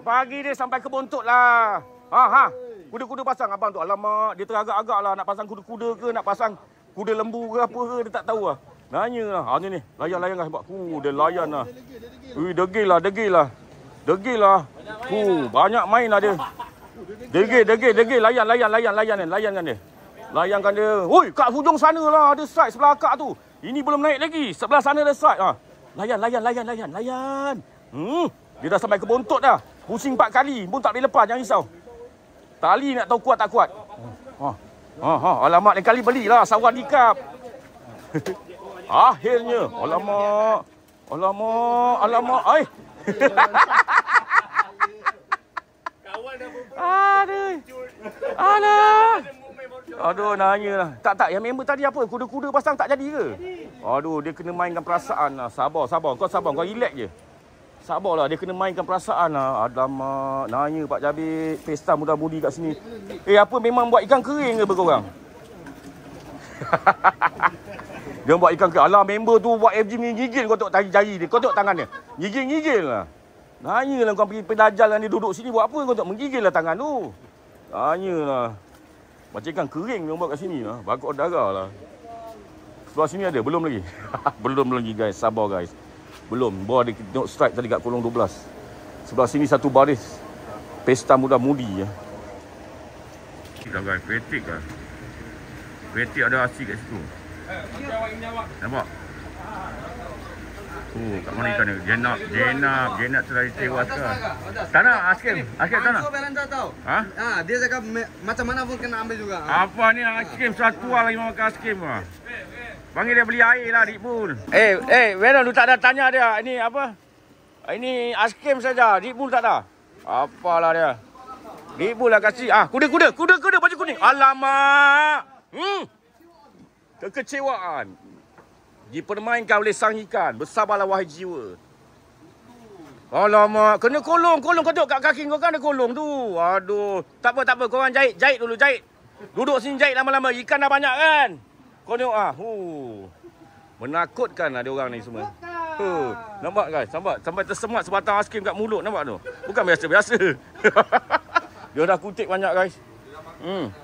Bagi dia sampai ke buntut lah. Ah, ha, ha. Kuda-kuda pasang abang tu. Alamak, dia teragak-agak lah nak pasang kuda-kuda ke, nak pasang kuda lembu ke apa ke, dia tak tahu lah. Nanya lah. Ha, ni ni. Layan-layan kan sebab. Uh, dia layan lah. Ui, degil lah, degil lah. Degil lah. Banyak uh, main banyak lah. main lah dia. Degil, degil, degil. Layan, layan, layan, layan ni. Layankan dia. Layankan dia. Ui, kat hujung sana lah ada side sebelah akak tu. Ini belum naik lagi. Sebelah sana ada side. Ha. Layan, layan, layan, layan, layan. Hmm. Dia dah sampai ke bontot dah. Pusing empat kali pun tak boleh lepas. Jangan risau. Tali nak tahu kuat tak kuat. oh, oh, ha. Alamak, lain kali belilah sawan nikap. Akhirnya. Alamak. Alamak. Alamak. Ay. Aduh. Alah. Aduh, nanya lah. Tak, tak. Yang member tadi apa? Kuda-kuda pasang tak jadi ke? Aduh, dia kena mainkan perasaan lah. Sabar, sabar. Kau sabar. Kau relax je sabarlah dia kena mainkan perasaan lah Alamak Nanya Pak Jabit Pesta muda budi kat sini Eh apa memang buat ikan kering ke berkorang Dia buat ikan kering Alah member tu buat FG ni Nyigil kau tengok jari dia Kau tengok tangan dia Nyigil-nyigil lah Nanya lah kau pergi pedajal Dia duduk sini buat apa kau tengok Menggigil lah tangan tu Nanya lah Macam ikan kering dia buat kat sini ah, lah Bakar darah lah Keluar sini ada? Belum lagi Belum lagi guys Sabar guys belum. Bawah dia tengok strike tadi kat kolong 12. Sebelah sini satu baris. Pesta muda mudi ya. Kita guys, kritik lah. Kritik ada asyik kat situ. Nampak? Oh, uh, kat mana ikan ni? Jenap, jenap, jenap telah ditewas ke? Tak nak, askim. Askim tak nak? Ha? dia cakap macam mana pun kena ambil juga. Apa ni askim? Satu lagi makan askim lah. Panggil dia beli air lah di pool. Eh, eh, Venom tu tak ada tanya dia. Ini apa? Ini askim saja. Di pool tak ada. Apalah dia. Di pool lah kasi. Ah, kuda kuda, kuda kuda baju kuning. Alamak. Hmm. Kekecewaan. Dipermainkan oleh sang ikan. Bersabarlah wahai jiwa. Alamak, kena kolong, kolong kau kat kaki kau kan ada kolong tu. Aduh, tak apa tak apa, kau orang jahit, jahit dulu jahit. Duduk sini jahit lama-lama, ikan dah banyak kan? Kau tengok ah. Hu. Menakutkan ada orang ni semua. Hu. Nampak guys, sambat sampai tersemat sebatang askim kat mulut nampak tu. Bukan biasa-biasa. Dia dah kutik banyak guys. Hmm.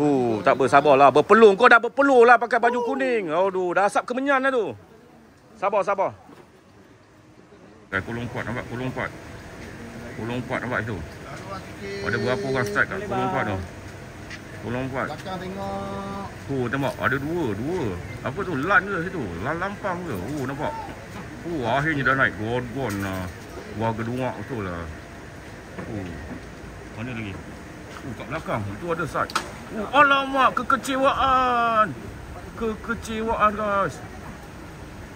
Hu, tak apa sabarlah. Berpeluh kau dah berpeluh lah pakai baju kuning. Aduh, dah asap kemenyan dah tu. Sabar, sabar. Kau kulung kuat nampak kulung kuat. Kulung kuat nampak tu. Ada berapa orang start kat kulung kuat tu? Tolong buat. Belakang tengok. Oh, nampak. Ada dua, dua. Apa tu? Lan ke situ? Lan lampang ke? Oh, nampak. Oh, akhirnya dah naik. Gone, gone lah. Wah, gedungak betul lah. Oh. Mana lagi? Oh, kat belakang. Itu ada sat. Oh, alamak. Kekecewaan. Kekecewaan, guys.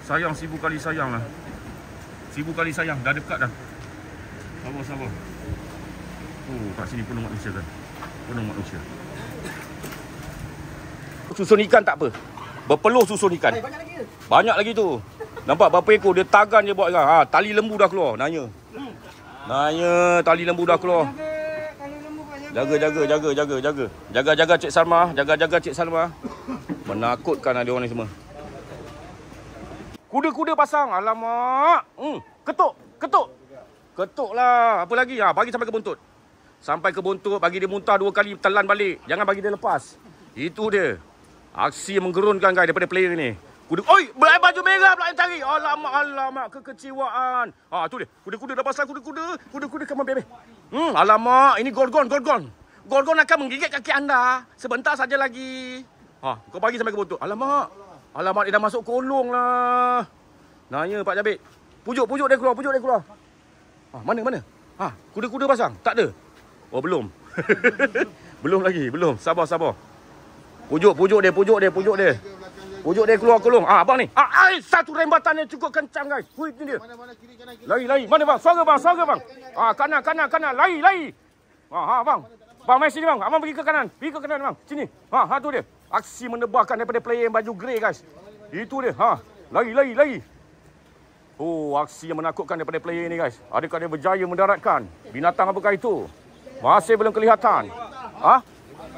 Sayang, sibu kali sayang lah. Sibu kali sayang. Dah dekat dah. Sabar, sabar. Oh, kat sini penuh manusia kan. Penuh manusia. Penuh manusia susun ikan tak apa. Berpeluh susun ikan. Ay, eh, banyak lagi tu. Banyak lagi tu. Nampak berapa ekor dia tagan je buat kan. Ha, tali lembu dah keluar. Nanya. Hmm. Nanya tali lembu dah keluar. Jaga, jaga, jaga, jaga, jaga. Jaga, jaga Cik Salma. Jaga, jaga Cik Salma. Menakutkan lah dia orang ni semua. Kuda-kuda pasang. Alamak. Hmm. Ketuk, ketuk. Ketuk lah. Apa lagi? Ha, bagi sampai ke buntut. Sampai ke buntut. Bagi dia muntah dua kali. Telan balik. Jangan bagi dia lepas. Itu dia. Aksi menggerunkan guys daripada player ni. Kuda, oi, belai baju merah pula yang cari. Alamak, alamak, kekecewaan. Ha, tu dia. Kuda-kuda dah pasal kuda-kuda. Kuda-kuda kamu bebe. Hmm, alamak, ini Gorgon, Gorgon. Gorgon akan menggigit kaki anda sebentar saja lagi. Ha, kau bagi sampai ke botol. Alamak. Alamak, dia dah masuk kolong lah. Nanya Pak Jabit. Pujuk, pujuk dia keluar, pujuk dia keluar. Ha, mana, mana? Ha, kuda-kuda pasang? Tak ada? Oh, belum. belum lagi, belum. Sabar, sabar. Pujuk, pujuk dia, pujuk dia, pujuk dia. Pujuk dia keluar kolong. Ah, abang ni. Ah, ay, satu rembatan yang cukup kencang, guys. Huit ni dia. Lari, lari. Mana, bang? Suara, bang. Suara, bang. Ah, kanan, kanan, kanan. Lari, lari. Ah, ha, ah, abang. Bang, mai sini, bang. Abang pergi ke kanan. Pergi ke kanan, bang. Sini. Ha, ha, tu dia. Aksi menebarkan daripada player yang baju grey, guys. Itu dia. Ha. Lari, lari, lari. Oh, aksi yang menakutkan daripada player ini, guys. Adakah dia berjaya mendaratkan? Binatang apakah itu? Masih belum kelihatan. Ha?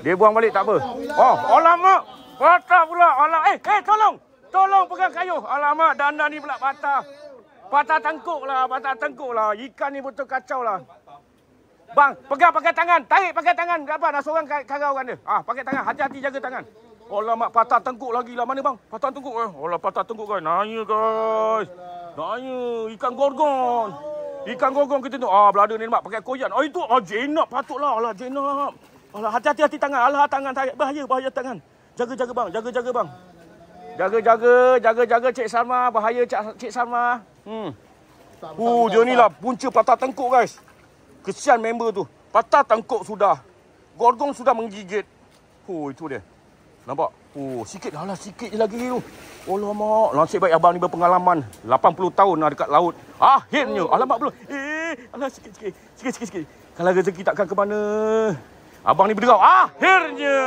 Dia buang balik tak apa. Oh, alamak. Patah pula. Alamak. Eh, eh, tolong. Tolong pegang kayu. Alamak, dana ni pula patah. Patah tengkuk lah. Patah tengkuk lah. Ikan ni betul kacau lah. Bang, pegang pakai tangan. Tarik pakai tangan. Apa? nak seorang karaukan dia. Ah, pakai tangan. Hati-hati jaga tangan. Alamak, patah tengkuk lagi lah. Mana bang? Patah tengkuk. Eh? Alamak, patah tengkuk guys. Nanya guys. Nanya. Ikan gorgon. Ikan gorgon kita tu. Ah, belada ni nampak pakai koyan. Ah, itu. Ah, jenap patut lah. Alah, jenap. Alah, hati-hati hati tangan. Alah, tangan tangan bahaya, bahaya tangan. Jaga-jaga bang, jaga-jaga bang. Jaga-jaga, jaga-jaga Cik sama bahaya Cik Cik Salma. Hmm. Oh, uh, dia ni lah punca patah tengkuk guys. Kesian member tu. Patah tengkuk sudah. Gorgong sudah menggigit. Oh, itu dia. Nampak? Oh, sikit lah, lah sikit je lagi tu. Oh, lama. Nasib baik abang ni berpengalaman. 80 tahun lah dekat laut. Akhirnya. Oh. Alamak belum. Eh, alah sikit-sikit. Sikit-sikit. Kalau rezeki takkan ke mana. Abang ni berderau. Akhirnya.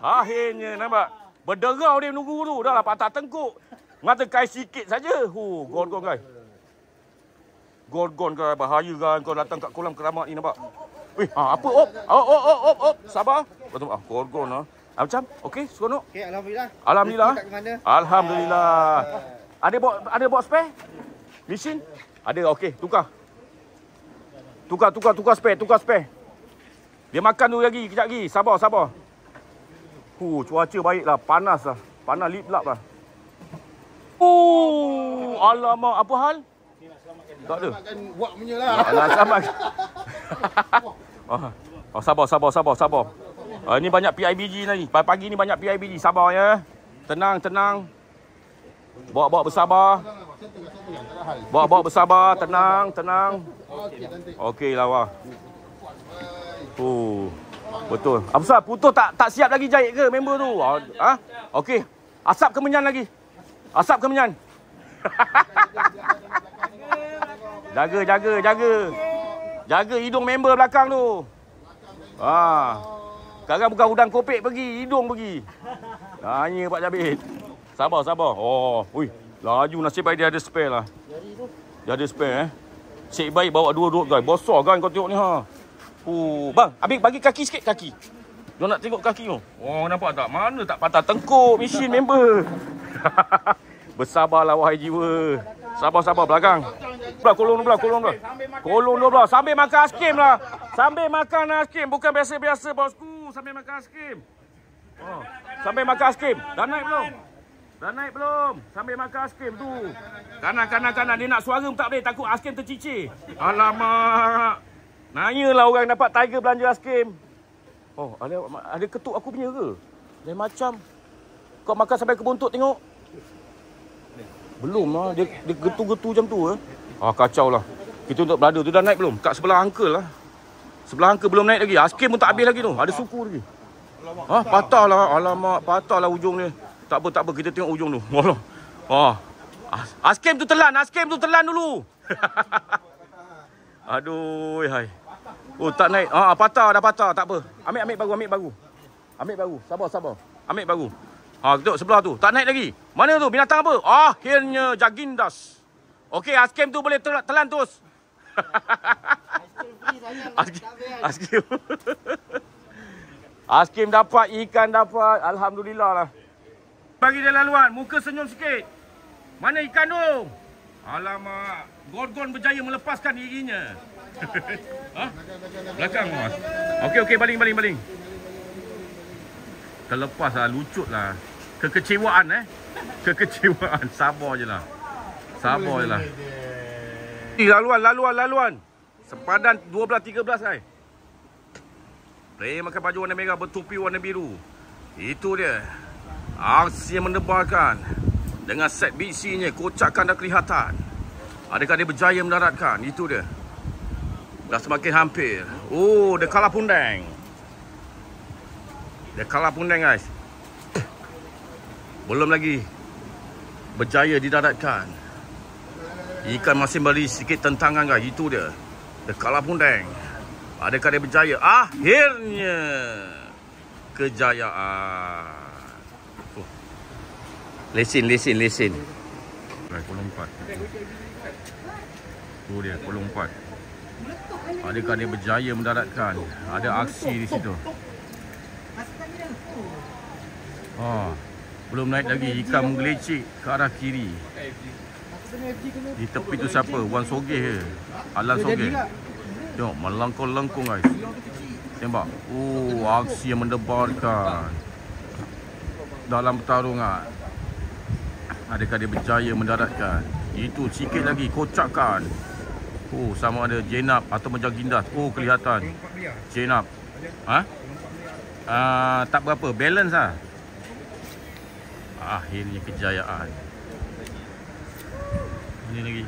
Akhirnya nampak. Berderau dia menunggu tu. Dah lah patah tengkuk. Mata kai sikit saja. Hu, oh, gone gone guys. Gone gone guys. Bahaya kan kau datang kat kolam keramat ni nampak. Weh, ha, ah, apa? Op, oh oh oh op, oh, op. Oh, oh. Sabar. Kau tengok, ah, gone gone lah. Ha, ah, macam? Okey, seronok? Okey, Alhamdulillah. Alhamdulillah. Alhamdulillah. Ada bot ada bot spare? Mesin? Ada, okey. Tukar. Tukar, tukar, tukar spare, tukar spare. Dia makan dulu lagi, kejap lagi. Sabar, sabar. Huh, cuaca baik lah, Panas lah. Panas lip-lap lah. Oh, alamak. Apa hal? Tak ada. Wak punya lah. Alah, selamat. oh, sabar, sabar, sabar, sabar. Uh, ah, ini banyak PIBG ni. Pagi ni banyak PIBG. Sabar ya. Tenang, tenang. Bawa-bawa bersabar. Bawa-bawa bersabar. Tenang, tenang. Okey, lawa. Oh. Betul. Apa pasal? Putus tak tak siap lagi jahit ke member tu? Ha? Ah? Okey. Asap kemenyan lagi. Asap kemenyan. jaga, jaga, jaga. Jaga hidung member belakang tu. Ha. Ah. Sekarang bukan udang kopek pergi, hidung pergi. Tanya ah, Pak Jabit. Sabar, sabar. Oh, ui. Laju nasib baik dia ada spare lah. Dia ada spare eh. Cik baik bawa dua dua guys. Bosor kan kau tengok ni ha. Uh, bang, abik bagi kaki sikit kaki. Jom nak tengok kaki tu. Oh, nampak tak? Mana tak patah tengkuk mesin member. Bersabarlah wahai jiwa. Sabar-sabar belakang. Belah kolong belah kolong belah. Kolong belah sambil makan es krim lah. Sambil makan es krim bukan biasa-biasa bosku sambil makan es krim. Oh. Sambil makan es krim. Dah naik belum? Dah naik belum? Sambil makan es krim tu. Kanan kanan kanan dia nak suara pun tak boleh takut es krim tercicir. Alamak. Nanyalah orang dapat tiger belanja askim. Oh, ada, ada ketuk aku punya ke? Dan macam kau makan sampai kebuntut tengok. Belum lah. Dia, dia getu-getu macam tu. Eh. Ah, kacau lah. Kita untuk brother tu dah naik belum? Kat sebelah uncle lah. Sebelah uncle belum naik lagi. Askim pun tak habis lagi tu. Ada suku lagi. Ah, patah lah. Alamak, patah lah ujung ni. Tak apa, tak apa. Kita tengok ujung tu. Ah. Askim tu telan. Askim tu telan dulu. Aduh, hai. Oh tak naik. Ha patah dah patah tak apa. Ambil ambil baru ambil baru. Ambil baru. Sabar sabar. Ambil baru. Ha duduk sebelah tu. Tak naik lagi. Mana tu binatang apa? Ah akhirnya jagindas. Okey askem tu boleh telan, telan terus. Askim free saya. Askim. dapat ikan dapat alhamdulillah lah. Bagi dia laluan, muka senyum sikit. Mana ikan tu? Alamak, Gorgon berjaya melepaskan dirinya. Ha? Belakang mas. Okey okey baling baling baling. Terlepas lah lucut lah. Kekecewaan eh. Kekecewaan. Sabar je lah. Sabar je lah. Laluan laluan laluan. Sepadan 12 13 kan. Play makan baju warna merah bertupi warna biru. Itu dia. Aksi yang mendebarkan. Dengan set BC-nya kocakkan dah kelihatan. Adakah dia berjaya mendaratkan? Itu dia. Dah semakin hampir. Oh, dia kalah pundeng. Dia kalah pundeng, guys. Belum lagi. Berjaya didaratkan. Ikan masih beli sikit tentangan, guys. Itu dia. Dia kalah pundeng. Adakah dia berjaya? Akhirnya. Kejayaan. Oh. Lesin, lesin, lesin. Guys, 4. Itu dia, 4. Adakah dia berjaya mendaratkan? Ada aksi di situ. Oh, belum naik lagi. Ikan menggelecek ke arah kiri. Di tepi tu siapa? Wan Sogeh ke? Alan Sogeh. Tengok, melangkong-langkong guys. Tembak. Oh, aksi yang mendebarkan. Dalam pertarungan. Ah. Adakah dia berjaya mendaratkan? Itu sikit lagi. Kocakkan. Kocakkan. Oh, sama ada jenap atau macam gindas. Oh, kelihatan. Jenap. Ha? Uh, tak berapa. Balance lah. Akhirnya kejayaan. Ini lagi.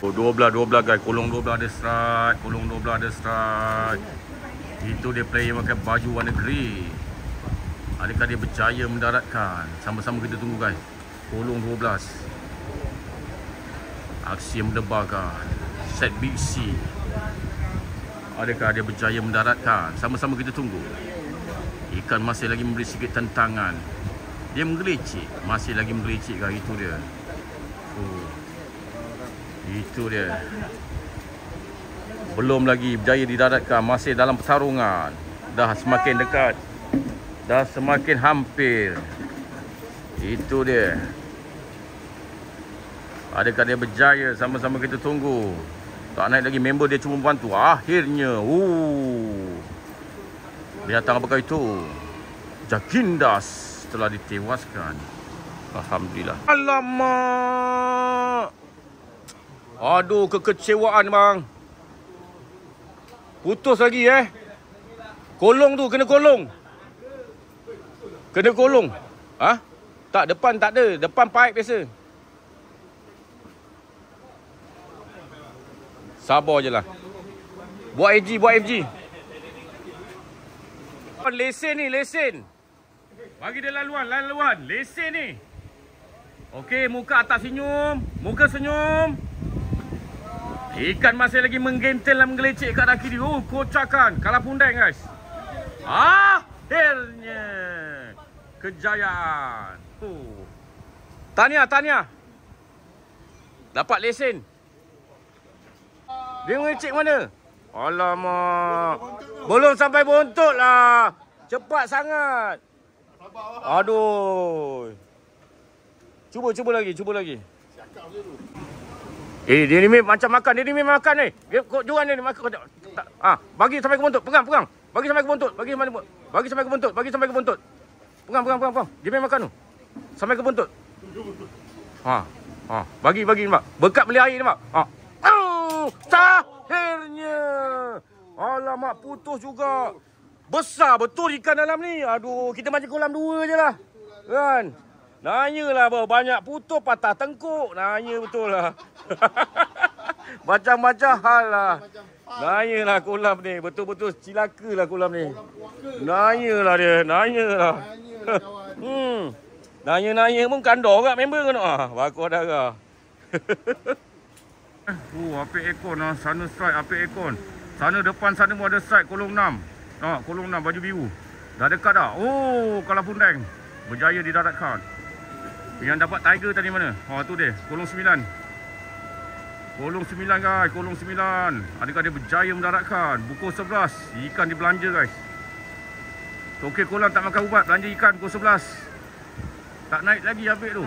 Oh, dua dua 12 guys. Kolong 12 ada serat. Kolong 12 ada serat. Itu dia player pakai baju warna grey. Adakah dia berjaya mendaratkan? Sama-sama kita tunggu guys. Kolong dua belas aksi yang mendebarkah set BC adakah dia berjaya mendaratkan sama-sama kita tunggu ikan masih lagi memberi sikit tantangan dia menggelicik masih lagi menggelicikkah itu dia oh. itu dia belum lagi berjaya didaratkan masih dalam pertarungan dah semakin dekat dah semakin hampir itu dia Adakah dia berjaya sama-sama kita tunggu. Tak naik lagi member dia cuma membantu. Akhirnya. Uh. Binatang apakah itu? Jakindas telah ditewaskan. Alhamdulillah. Alamak. Aduh kekecewaan bang. Putus lagi eh. Kolong tu kena kolong. Kena kolong. Ha? Tak depan tak ada. Depan paip biasa. Sabar je lah Buat FG Buat FG oh, Lesen ni Lesen Bagi dia laluan Laluan Lesen ni Okey Muka atas senyum Muka senyum Ikan masih lagi menggentel dan menggelecek kat daki dia. Oh, kocakan. Kalah pundai, guys. Akhirnya. Kejayaan. Oh. Tahniah, tahniah. Dapat lesen. Dia mengecik mana? Alamak. Belum sampai buntut lah. Cepat sangat. Aduh. Cuba, cuba lagi. Cuba lagi. Eh, dia ni macam makan. Dia ni memang makan ni. Dia kot juran dia ni makan. Ah, ha, bagi sampai ke buntut. Pegang, pegang. Bagi sampai ke buntut. Bagi sampai ke buntut. Bagi sampai ke buntut. Bagi sampai ke buntut. Pegang, pegang, pegang, pegang. Dia memang makan tu. Sampai ke buntut. Ha. Ha, bagi bagi nampak. Bekat beli air nampak. Ha. Ah. Sahirnya, Alamak putus juga. Besar betul ikan dalam ni. Aduh kita macam kolam dua je lah. Kan. Nanya lah bro. Banyak putus patah tengkuk. Nanya betul lah. Macam-macam hal lah. Nanya lah kolam ni. Betul-betul cilaka lah kolam ni. Nanya lah dia. Nanya lah. Hmm. Nanya-nanya pun kandor kat member kena. Bakar darah. Oh, api ekon, lah. Sana strike, api ekon, Sana depan sana pun ada strike, kolong 6. Haa, ah, kolong 6, baju biru. Dah dekat dah. Oh, kalau pundeng. Berjaya di didaratkan. Yang dapat Tiger tadi mana? Haa, ah, tu dia. Kolong 9. Kolong 9, guys. Kolong 9. Adakah dia berjaya mendaratkan? Pukul 11. Ikan dibelanja, guys. Tokey kolam tak makan ubat. Belanja ikan pukul 11. Tak naik lagi, apik tu.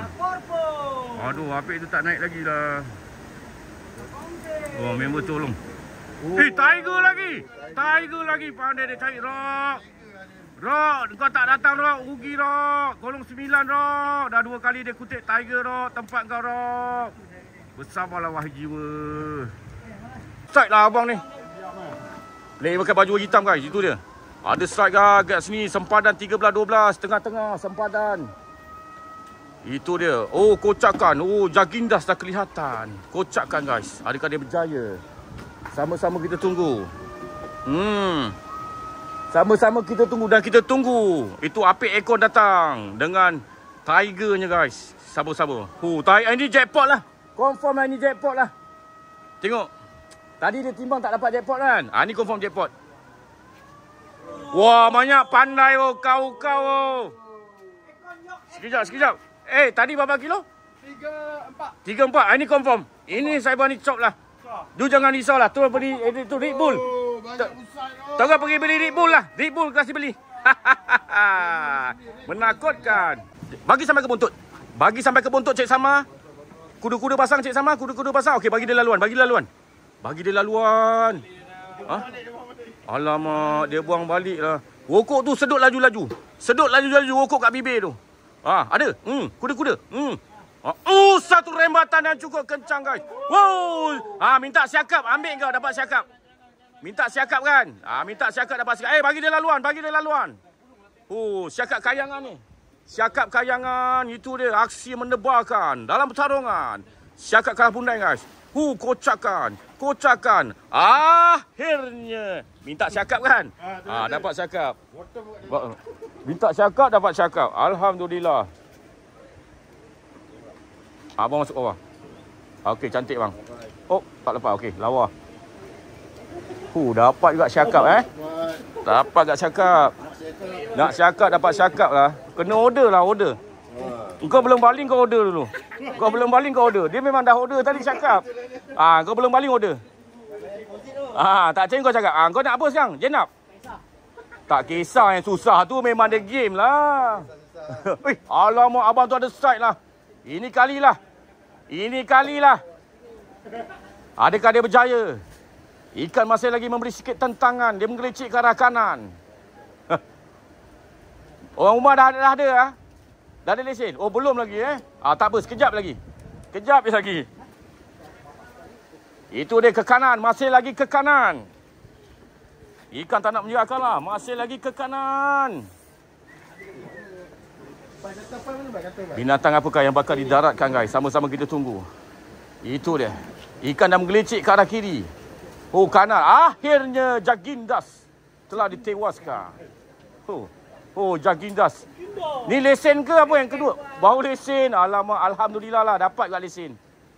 Aduh, apik tu tak naik lagi lah. Oh, member tolong. Oh. Eh, tiger lagi. Tiger, lagi. Pandai dia, cari rock. Rock, kau tak datang rock. ugi rock. Golong sembilan rock. Dah dua kali dia kutip tiger rock. Tempat kau rock. Besar malah wahai jiwa. Side lah abang ni. Lek pakai baju hitam guys. Itu dia. Ada strike lah kat ni Sempadan 13-12. Tengah-tengah Sempadan. Itu dia. Oh, kocakan. Oh, Jagindas dah kelihatan. Kocakan guys. Adakah dia berjaya? Sama-sama kita tunggu. Hmm. Sama-sama kita tunggu dan kita tunggu. Itu api Ekor datang dengan Tigernya, guys. Sabo-sabo. Oh, ah, Tiger ini jackpot lah. Confirm lah ini jackpot lah. Tengok. Tadi dia timbang tak dapat jackpot kan? Ah, ini confirm jackpot. Wah, banyak pandai oh kau-kau oh. Sekejap, sekejap. Eh, tadi berapa kilo? Tiga empat. Tiga empat. Ah, ini confirm. Ini saya buat ni cop lah. Du jangan risau lah. Tu beli itu eh, Red Bull. Oh, banyak besar tu. Oh. Tengok pergi beli Red Bull lah. Red Bull kasi beli. Hahaha Menakutkan. Bagi sampai ke buntut. Bagi sampai ke buntut cek sama. Kuda-kuda pasang cek sama. Kuda-kuda pasang. Okay bagi dia laluan. Bagi dia laluan. Bagi dia laluan. Ha? Alamak, dia buang balik lah. Rokok tu sedut laju-laju. Sedut laju-laju rokok kat bibir tu. Ah, ada. Hmm, kuda-kuda. Hmm. Ah, uh, satu rembatan yang cukup kencang guys. Wow. Ah, minta siakap ambil kau dapat siakap. Minta siakap kan? Ah, minta siakap dapat siakap. Eh, bagi dia laluan, bagi dia laluan. Oh, uh, siakap kayangan ni. Siakap kayangan itu dia aksi mendebarkan dalam pertarungan. Siakap kalah pundai guys. Hu uh, kocakan, kocakan. akhirnya minta siakap kan? Ah, ah dapat siakap. Minta syakap dapat syakap. Alhamdulillah. Abang masuk bawah. Okey cantik bang. Oh tak lepas. Okey lawa. Huh dapat juga syakap eh. Dapat juga syakap. Nak syakap dapat syakap lah. Kena order lah order. Kau belum baling kau order dulu. Kau belum baling kau order. Dia memang dah order tadi syakap. Ah, ha, kau belum baling order. Ah, ha, tak cakap kau cakap. Ah, kau nak apa sekarang? Jenap. Tak kisah yang susah tu memang dia game lah. Eh, alamak abang tu ada side lah. Ini kali lah, Ini kali lah. Adakah dia berjaya? Ikan masih lagi memberi sikit tentangan. Dia menggelicik ke arah kanan. Orang rumah dah, dah ada ah. Dah ada lesen? Oh, belum lagi eh. Ah, tak apa, sekejap lagi. Kejap lagi. Itu dia ke kanan. Masih lagi ke kanan. Ikan tak nak menyerahkan lah. Masih lagi ke kanan. Binatang apakah yang bakal didaratkan guys? Sama-sama kita tunggu. Itu dia. Ikan dah menggelincik ke arah kiri. Oh kanan. Akhirnya Jagindas telah ditewaskan. Oh. Oh Jagindas. Ni lesen ke apa yang kedua? Bau lesen. Alamak. Alhamdulillah lah. Dapat kat lah lesen.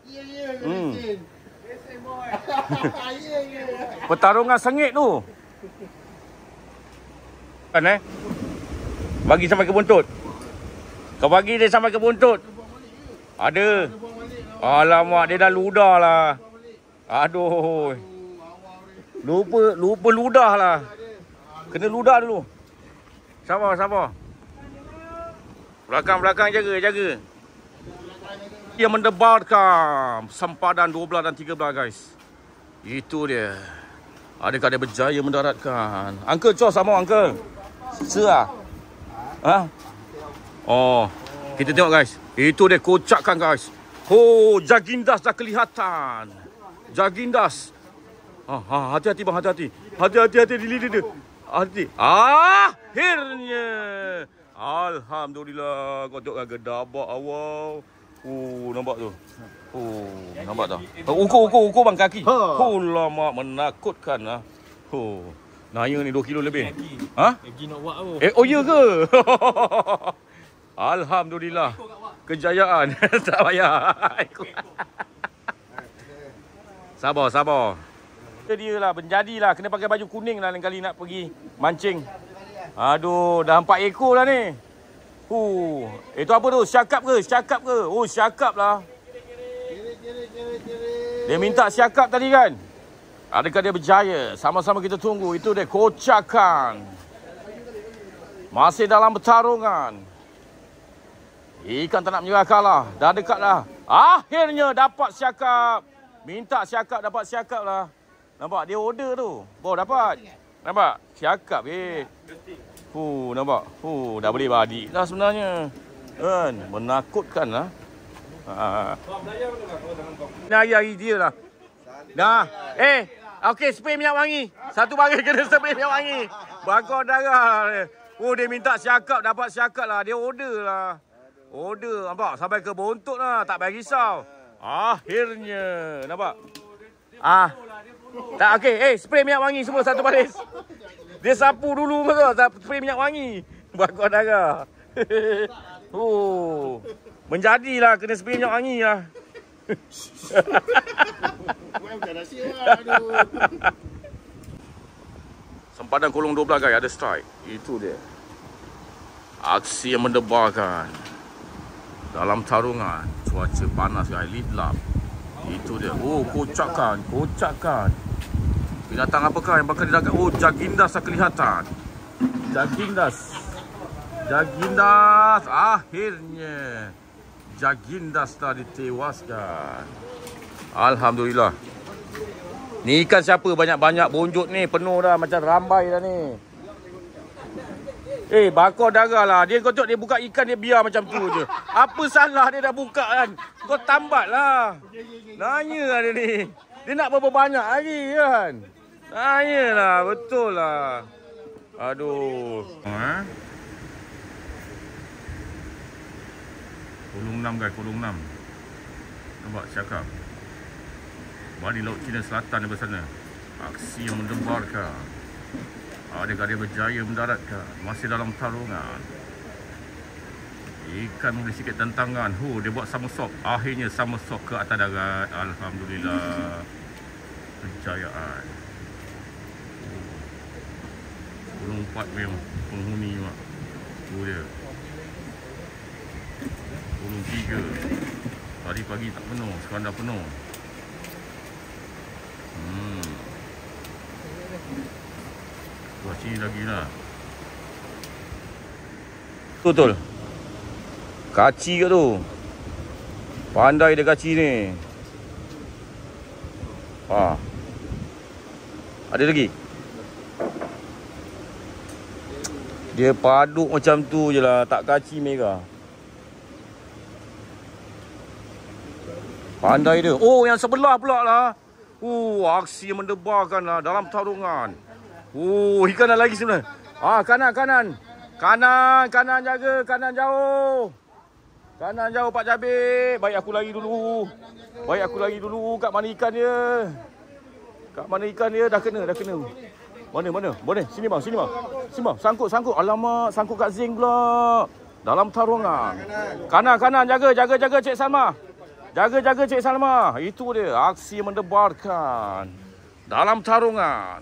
Ya, ya. Hmm. Lesen. Lesen boy. Ya, ya, ya. Pertarungan sengit tu. Kan eh? Bagi sampai ke buntut. Kau bagi dia sampai ke buntut. Ada. Alamak, dia dah ludah lah. Aduh. Lupa, lupa ludah lah. Kena ludah dulu. Sabar, sabar. Belakang-belakang jaga, jaga. Dia mendebarkan sempadan 12 dan 13 guys. Itu dia. Adakah dia berjaya mendaratkan? Uncle Josh, sama Uncle. Sir lah. Ha? Oh. Kita tengok guys. Itu dia kocakkan guys. Oh, Jagindas dah kelihatan. Jagindas. Ha, ha, hati-hati ah, ah, bang, hati-hati. Hati-hati-hati di lidi dia. Hati. Ah, akhirnya. Alhamdulillah. Kau tengok kan gedabak awal. Oh, nampak tu. Oh, nampak tak? Uh, ukur, ukur, ukur bang kaki. Ha. Oh, lama menakutkan lah. Oh, naya ni 2 kilo lebih. Ha? Lagi nak buat tu. Eh, oh ya ke? Alhamdulillah. Kejayaan. tak payah. sabar, sabar. Kita dia lah, menjadi lah. Kena pakai baju kuning lah lain kali nak pergi mancing. Aduh, dah 4 ekor lah ni. Huh. Eh, tu apa tu? Syakap ke? Syakap ke? Oh, syakap lah. Dia minta siakap tadi kan? Adakah dia berjaya? Sama-sama kita tunggu. Itu dia kocakan. Masih dalam pertarungan. Ikan tak nak menyerah kalah. Dah dekat dah. Akhirnya dapat siakap. Minta siakap dapat siakap lah. Nampak dia order tu. Boleh dapat. Nampak? Siakap ke? Eh. Fuh, nampak? Fuh, dah boleh badik lah sebenarnya. Kan? Menakutkan lah. Ha. Ini hari dia lah. Dah. Eh. Okey, spray minyak wangi. Satu baris kena spray minyak wangi. Bagor darah. Oh, dia minta siakap. Dapat siakap lah. Dia order lah. Order. Nampak? Sampai ke bontot lah. Tak payah risau. Akhirnya. Nampak? Ah. Tak, okey. Eh, spray minyak wangi semua satu baris. Dia sapu dulu. Spray minyak wangi. Bagor darah. Oh. Menjadilah kena spray minyak wangi lah. Sempadan kolong 12 guys ada strike. Itu dia. Aksi yang mendebarkan. Dalam tarungan cuaca panas guys lead lap. Itu dia. Oh kocakkan, kocakkan. Binatang apakah yang bakal didagak? Oh jagindas tak kelihatan. Jagindas. Jagindas akhirnya. Jaginda setelah ditewaskan Alhamdulillah Ni ikan siapa banyak-banyak bonjot ni Penuh dah macam rambai dah ni Eh bakar darah lah Dia kau dia buka ikan dia biar macam tu je Apa salah dia dah buka kan Kau tambat lah Nanya lah dia ni Dia nak berapa banyak lagi kan Nanya lah betul lah Aduh Haa Kolong 6 guys, Kolong 6 Nampak cakap Bali Laut China Selatan daripada sana Aksi yang mendembarkan Ada gadai berjaya mendaratkan Masih dalam tarungan Ikan boleh sikit tantangan Ho, Dia buat sama sok Akhirnya sama sok ke atas darat Alhamdulillah Kejayaan Kolong 4 memang penghuni mak. Tu dia 23 Hari pagi tak penuh Sekarang dah penuh Hmm Buat sini lagi lah Betul-betul Kaci ke tu Pandai dia kaci ni Ha. Ada lagi? Dia paduk macam tu je lah Tak kaci mereka Pandai dia. Oh, yang sebelah pula lah. Oh, aksi mendebarkan lah dalam pertarungan. Oh, ikan dah lagi sebenarnya. Ah, kanan, kanan. Kanan, kanan jaga. Kanan jauh. Kanan jauh Pak Cabik. Baik aku lari dulu. Baik aku lari dulu. Kat mana ikan dia? Kat mana ikan dia? Dah kena, dah kena. Mana, mana? Mana? Sini bang, sini bang. Sini bang, sangkut, sangkut. Alamak, sangkut kat Zing pula. Dalam pertarungan. Kanan, kanan jaga, jaga, jaga Cik Salmah. Jaga-jaga Cik Salma. Itu dia aksi mendebarkan dalam tarungan.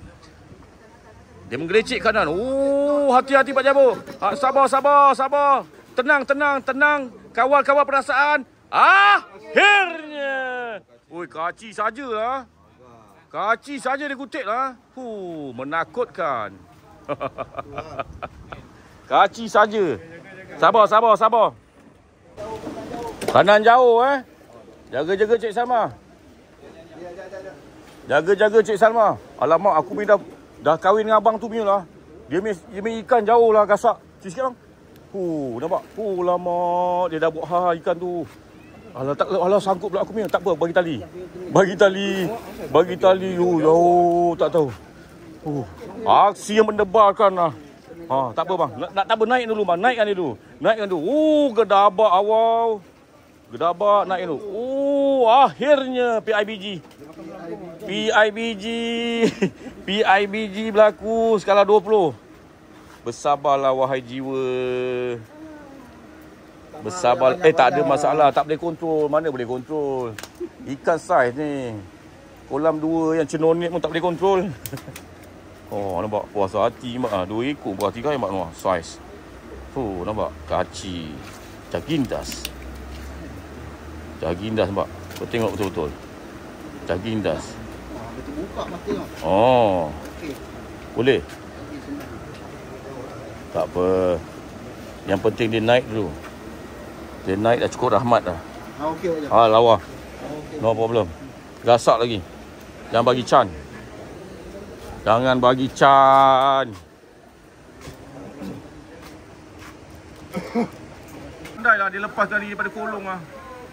Dia menggelecek kanan. Oh, hati-hati Pak Jabo. Ha, sabar, sabar, sabar. Tenang, tenang, tenang. Kawal-kawal perasaan. Akhirnya. Oi, kaci lah. Kaci saja dia kutik lah. Hu, menakutkan. Kaci saja. Sabar, sabar, sabar. Kanan jauh eh. Jaga-jaga Cik Salma. Jaga-jaga Cik Salma. Alamak, aku ni dah, dah kahwin dengan abang tu punya lah. Dia punya ikan jauh lah, kasak. Cik sikit bang. Huh, nampak? Huh, lama. Dia dah buat ha ikan tu. Alah, tak, alah sangkut pula aku punya. Tak apa, bagi tali. Bagi tali. Bagi tali. Oh, jauh. Tak tahu. Huh. Aksi yang mendebarkan lah. Ha, tak apa bang. Nak, tak apa, naik dulu bang. Naikkan dia dulu. Naikkan dulu. Huh, gedabak awal. Gedabak naik tu. Oh, akhirnya PIBG. PIBG. PIBG berlaku skala 20. Bersabarlah wahai jiwa. Bersabar. Eh, tak ada masalah. Tak boleh kontrol. Mana boleh kontrol. Ikan saiz ni. Kolam dua yang cenonit pun tak boleh kontrol. Oh, nampak puas hati mak. Ah, dua ekor puas hati kan mak. Saiz. Oh, nampak. Kaci. Cakintas. Cakintas. Cagi indas nampak. Kau tengok betul-betul. Cagi indas. Ah, Betul buka mata Oh. Okay. Boleh. Tak apa. Yang penting dia naik dulu. Dia naik dah cukup rahmat dah. Ha okey ah, lawa. No problem. Gasak lagi. Jangan bagi can. Jangan bagi can. Undailah dia lepas dari daripada kolong ah.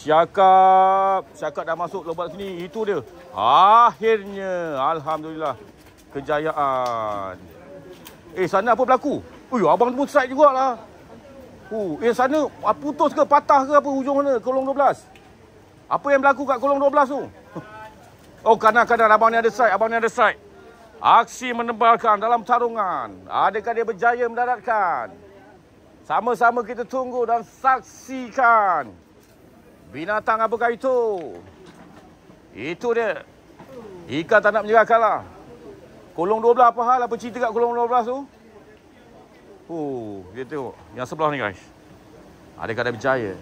Syakap Syakap dah masuk lobat sini Itu dia Akhirnya Alhamdulillah Kejayaan Eh sana apa berlaku? Uy, abang tu pun strike lah. uh, Eh sana ah, putus ke patah ke apa hujung mana Kolong 12 Apa yang berlaku kat kolong 12 tu? Oh kadang-kadang abang ni ada strike Abang ni ada strike Aksi menebalkan dalam tarungan Adakah dia berjaya mendaratkan? Sama-sama kita tunggu dan saksikan. Binatang apakah itu? Itu dia. ikan tak nak menyerah kalah. Kolong 12 apa hal? Apa cerita kat kolong 12 tu? Oh, dia tengok. Yang sebelah ni guys. Ada kadang berjaya.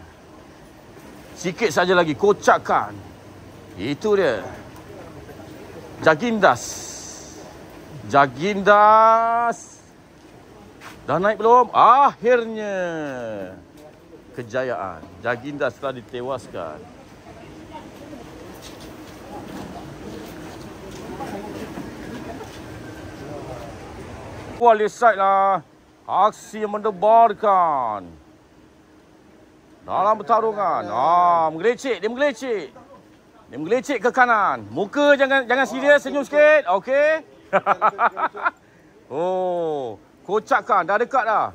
Sikit saja lagi. Kocakkan. Itu dia. Jagindas. Jagindas. Dah naik belum? Akhirnya kejayaan. Jaginda setelah ditewaskan. Wah, lesat lah. Aksi yang mendebarkan. Dalam pertarungan. Ah, menggelecek. Dia menggelecek. Dia menggelecek ke kanan. Muka jangan jangan serius. Senyum sikit. Okey. oh, kocakkan. Dah dekat dah.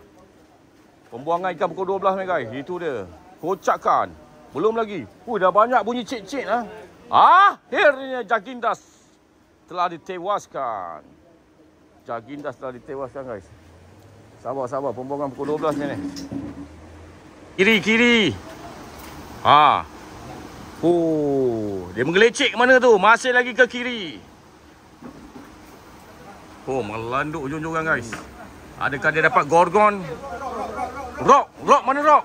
Pembuangan ikan pukul 12 ni guys. Itu dia. Kocakkan. Belum lagi. Ui, dah banyak bunyi cik-cik lah. Akhirnya Jagindas telah ditewaskan. Jagindas telah ditewaskan guys. Sabar-sabar. Pembuangan pukul 12 ni ni. Kiri-kiri. Ha. Oh, dia menggelecek ke mana tu? Masih lagi ke kiri. Oh, melanduk jonjongan guys. Adakah dia dapat gorgon? Rok, rok mana rock?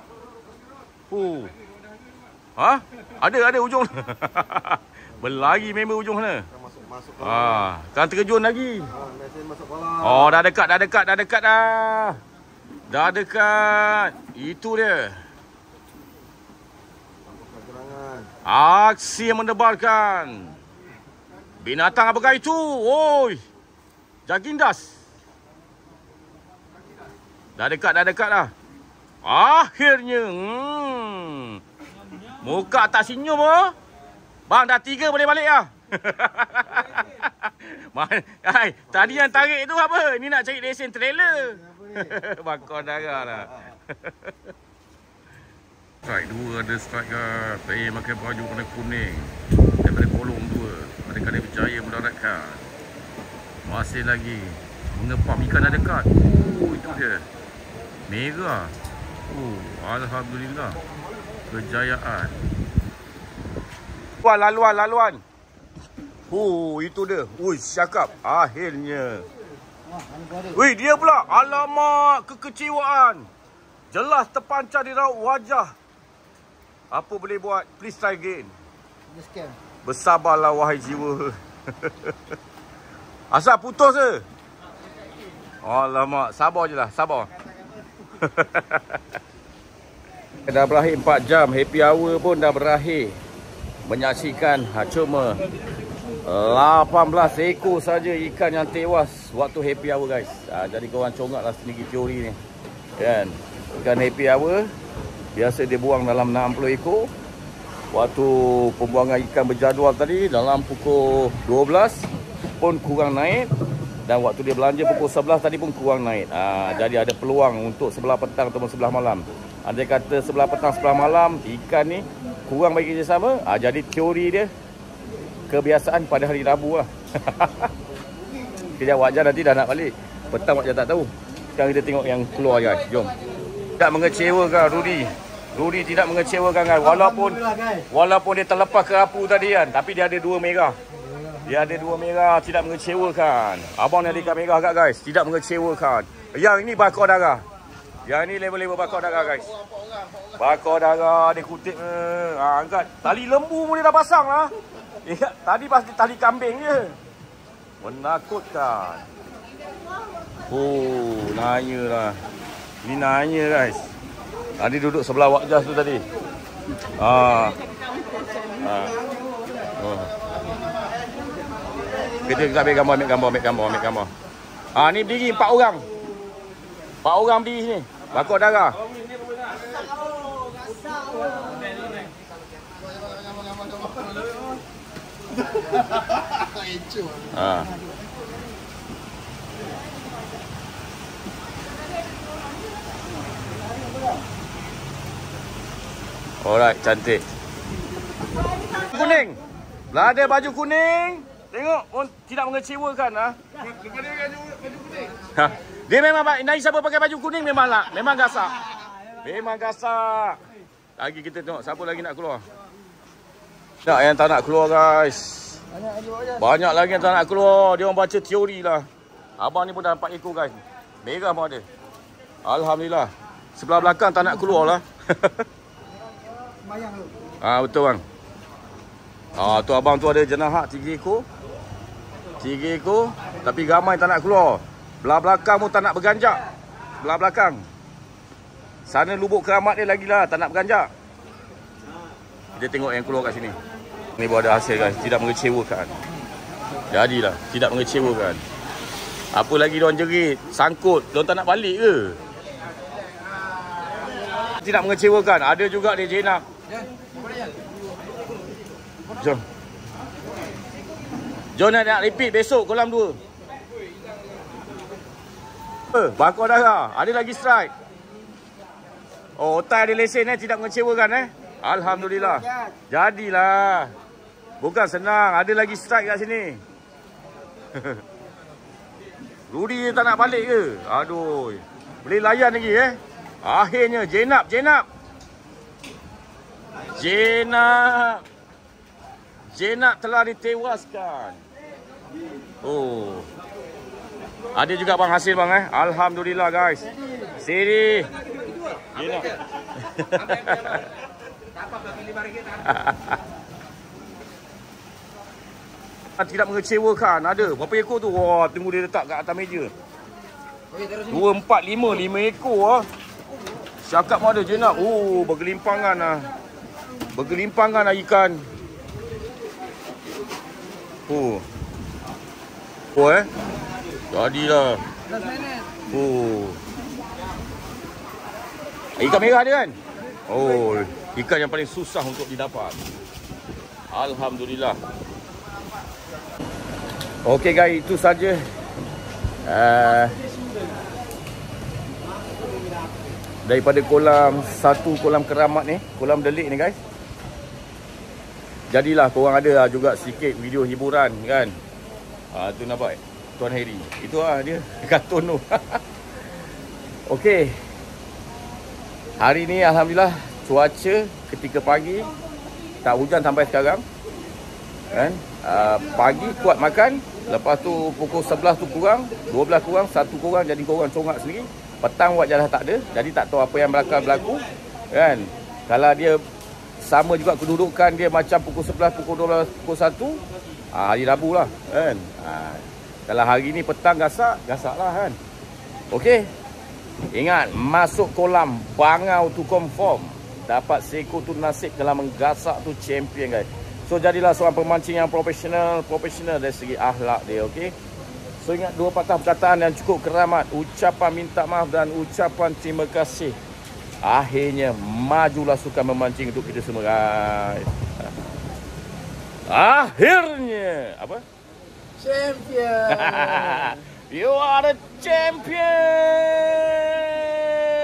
Oh, Ha? Ada ada hujung. Berlari member hujung sana. Masuk masuk. Ha, kan terjun lagi. Oh, dah dekat, dah dekat, dah dekat dah. Dah dekat. Itu dia. Aksi yang mendebarkan. Binatang apakah itu? Oi. Jagindas. Dah dekat, dah dekat dah. Akhirnya. Hmm. Muka tak senyum oh. Bang dah tiga boleh balik ah. ay, tadi yang tarik tu apa? Ni nak cari lesen trailer. Bakar darah lah. Strike 2 ada strike kah? Saya pakai baju warna kuning. Daripada kolong 2. Mereka dia berjaya mendaratkan. Masih lagi. Mengepam ikan ada kat. Oh, itu dia. mega. Oh, Alhamdulillah. Kejayaan. Wah laluan, laluan. Oh, itu dia. Ui, cakap. Akhirnya. Ui, dia pula. Alamak, kekecewaan. Jelas terpancar di raut wajah. Apa boleh buat? Please try again. Bersabarlah, wahai jiwa. Asal putus ke? Alamak, sabar je lah. Sabar. dah berakhir 4 jam happy hour pun dah berakhir menyaksikan ha, cuma 18 ekor saja ikan yang tewas waktu happy hour guys ha, jadi korang congak lah sendiri teori ni kan ikan happy hour biasa dia buang dalam 60 ekor waktu pembuangan ikan berjadual tadi dalam pukul 12 pun kurang naik dan waktu dia belanja pukul 11 tadi pun kurang naik ha, jadi ada peluang untuk sebelah petang atau sebelah malam ah, dia kata sebelah petang sebelah malam ikan ni kurang bagi sama. ha, ah, jadi teori dia kebiasaan pada hari Rabu lah tidak wajar nanti dah nak balik petang wajar tak tahu sekarang kita tengok yang keluar guys jom tidak mengecewakan Rudy Rudy tidak mengecewakan kan. walaupun walaupun dia terlepas kerapu tadi kan tapi dia ada dua merah dia ada dua merah tidak mengecewakan. Abang ni ada ikan merah agak guys. Tidak mengecewakan. Yang ini bakar darah. Yang ini level-level bakar darah guys. Bakar darah dia kutip. Eh. Ha, angkat. Tali lembu pun dia dah pasang lah. Ingat ya, tadi pasti tali kambing je. Menakutkan. Oh, nanya lah. Ini nanya guys. Tadi ah, duduk sebelah wakjas tu tadi. Ah. Ah. Oh. Kita kita ambil gambar, ambil gambar, ambil gambar, ambil gambar. Ha ni berdiri empat orang. Empat orang berdiri sini. Bakok darah. Ha. Alright, cantik. Kuning. Lah ada baju kuning. Tengok pun tidak mengecewakan ah. Kepada ha. Dia memang baik. Nai siapa pakai baju kuning memang lah. Memang gasak. Memang gasak. Lagi kita tengok siapa lagi nak keluar. Tak yang tak nak keluar guys. Banyak lagi yang tak nak keluar. Dia orang baca teori lah. Abang ni pun dah dapat ekor guys. Merah pun ada. Alhamdulillah. Sebelah belakang tak nak keluar lah. Ah ha, betul bang. Ah ha, tu abang tu ada jenahak 3 ekor. Sigir ko tapi ramai tak nak keluar. Belah belakang pun tak nak berganjak. Belah belakang. Sana lubuk keramat dia lah tak nak berganjak. Kita tengok yang keluar kat sini. Ini buat ada hasil guys, tidak mengecewakan. Jadilah, tidak mengecewakan. Apa lagi dia orang jerit, sangkut, dia tak nak balik ke? Tidak mengecewakan. Ada juga dia jenak. Jom. Jonah nak repeat besok kolam 2. Eh, bangkok dah lah. Ada lagi strike. Oh, otai ada lesen eh. Tidak mengecewakan eh. Alhamdulillah. Jadilah. Bukan senang. Ada lagi strike kat sini. Rudi tak nak balik ke? Aduh. Boleh layan lagi eh. Akhirnya. Jenap, Jenap. Jenap. Jenap telah ditewaskan. Oh. Ada juga bang hasil bang eh. Alhamdulillah guys. Siri. Ambil Tak ini bari kita. Tidak mengecewakan. Ada. Berapa ekor tu? Wah, tunggu dia letak kat atas meja. Dua, empat, lima. Lima ekor ah. Syakap pun ada je nak. Oh, bergelimpangan lah. Bergelimpangan lah ikan. Oh. Apa eh? Jadilah. Oh. Ikan merah dia kan? Oh, ikan yang paling susah untuk didapat. Alhamdulillah. Okay, guys, itu saja. Uh, daripada kolam satu kolam keramat ni, kolam delik ni guys. Jadilah korang ada lah juga sikit video hiburan kan. Ah uh, tu nampak Tuan Harry. Itu ah dia katun tu. Okey. Hari ni alhamdulillah cuaca ketika pagi tak hujan sampai sekarang. Kan? Uh, pagi kuat makan, lepas tu pukul 11 tu kurang, 12 kurang, satu kurang jadi korang congak sendiri. Petang buat jalan tak ada, jadi tak tahu apa yang belakang berlaku. Kan? Kalau dia sama juga kedudukan dia macam pukul 11, pukul 12, pukul Ah, hari Rabu lah kan. Ah, kalau hari ni petang gasak, gasaklah kan. Okey. Ingat masuk kolam bangau tu confirm dapat seko tu nasib dalam menggasak tu champion guys. So jadilah seorang pemancing yang profesional, profesional dari segi akhlak dia, okey. So ingat dua patah perkataan yang cukup keramat, ucapan minta maaf dan ucapan terima kasih. Akhirnya majulah sukan memancing untuk kita semua guys. Akhirnya apa? Champion. you are the champion.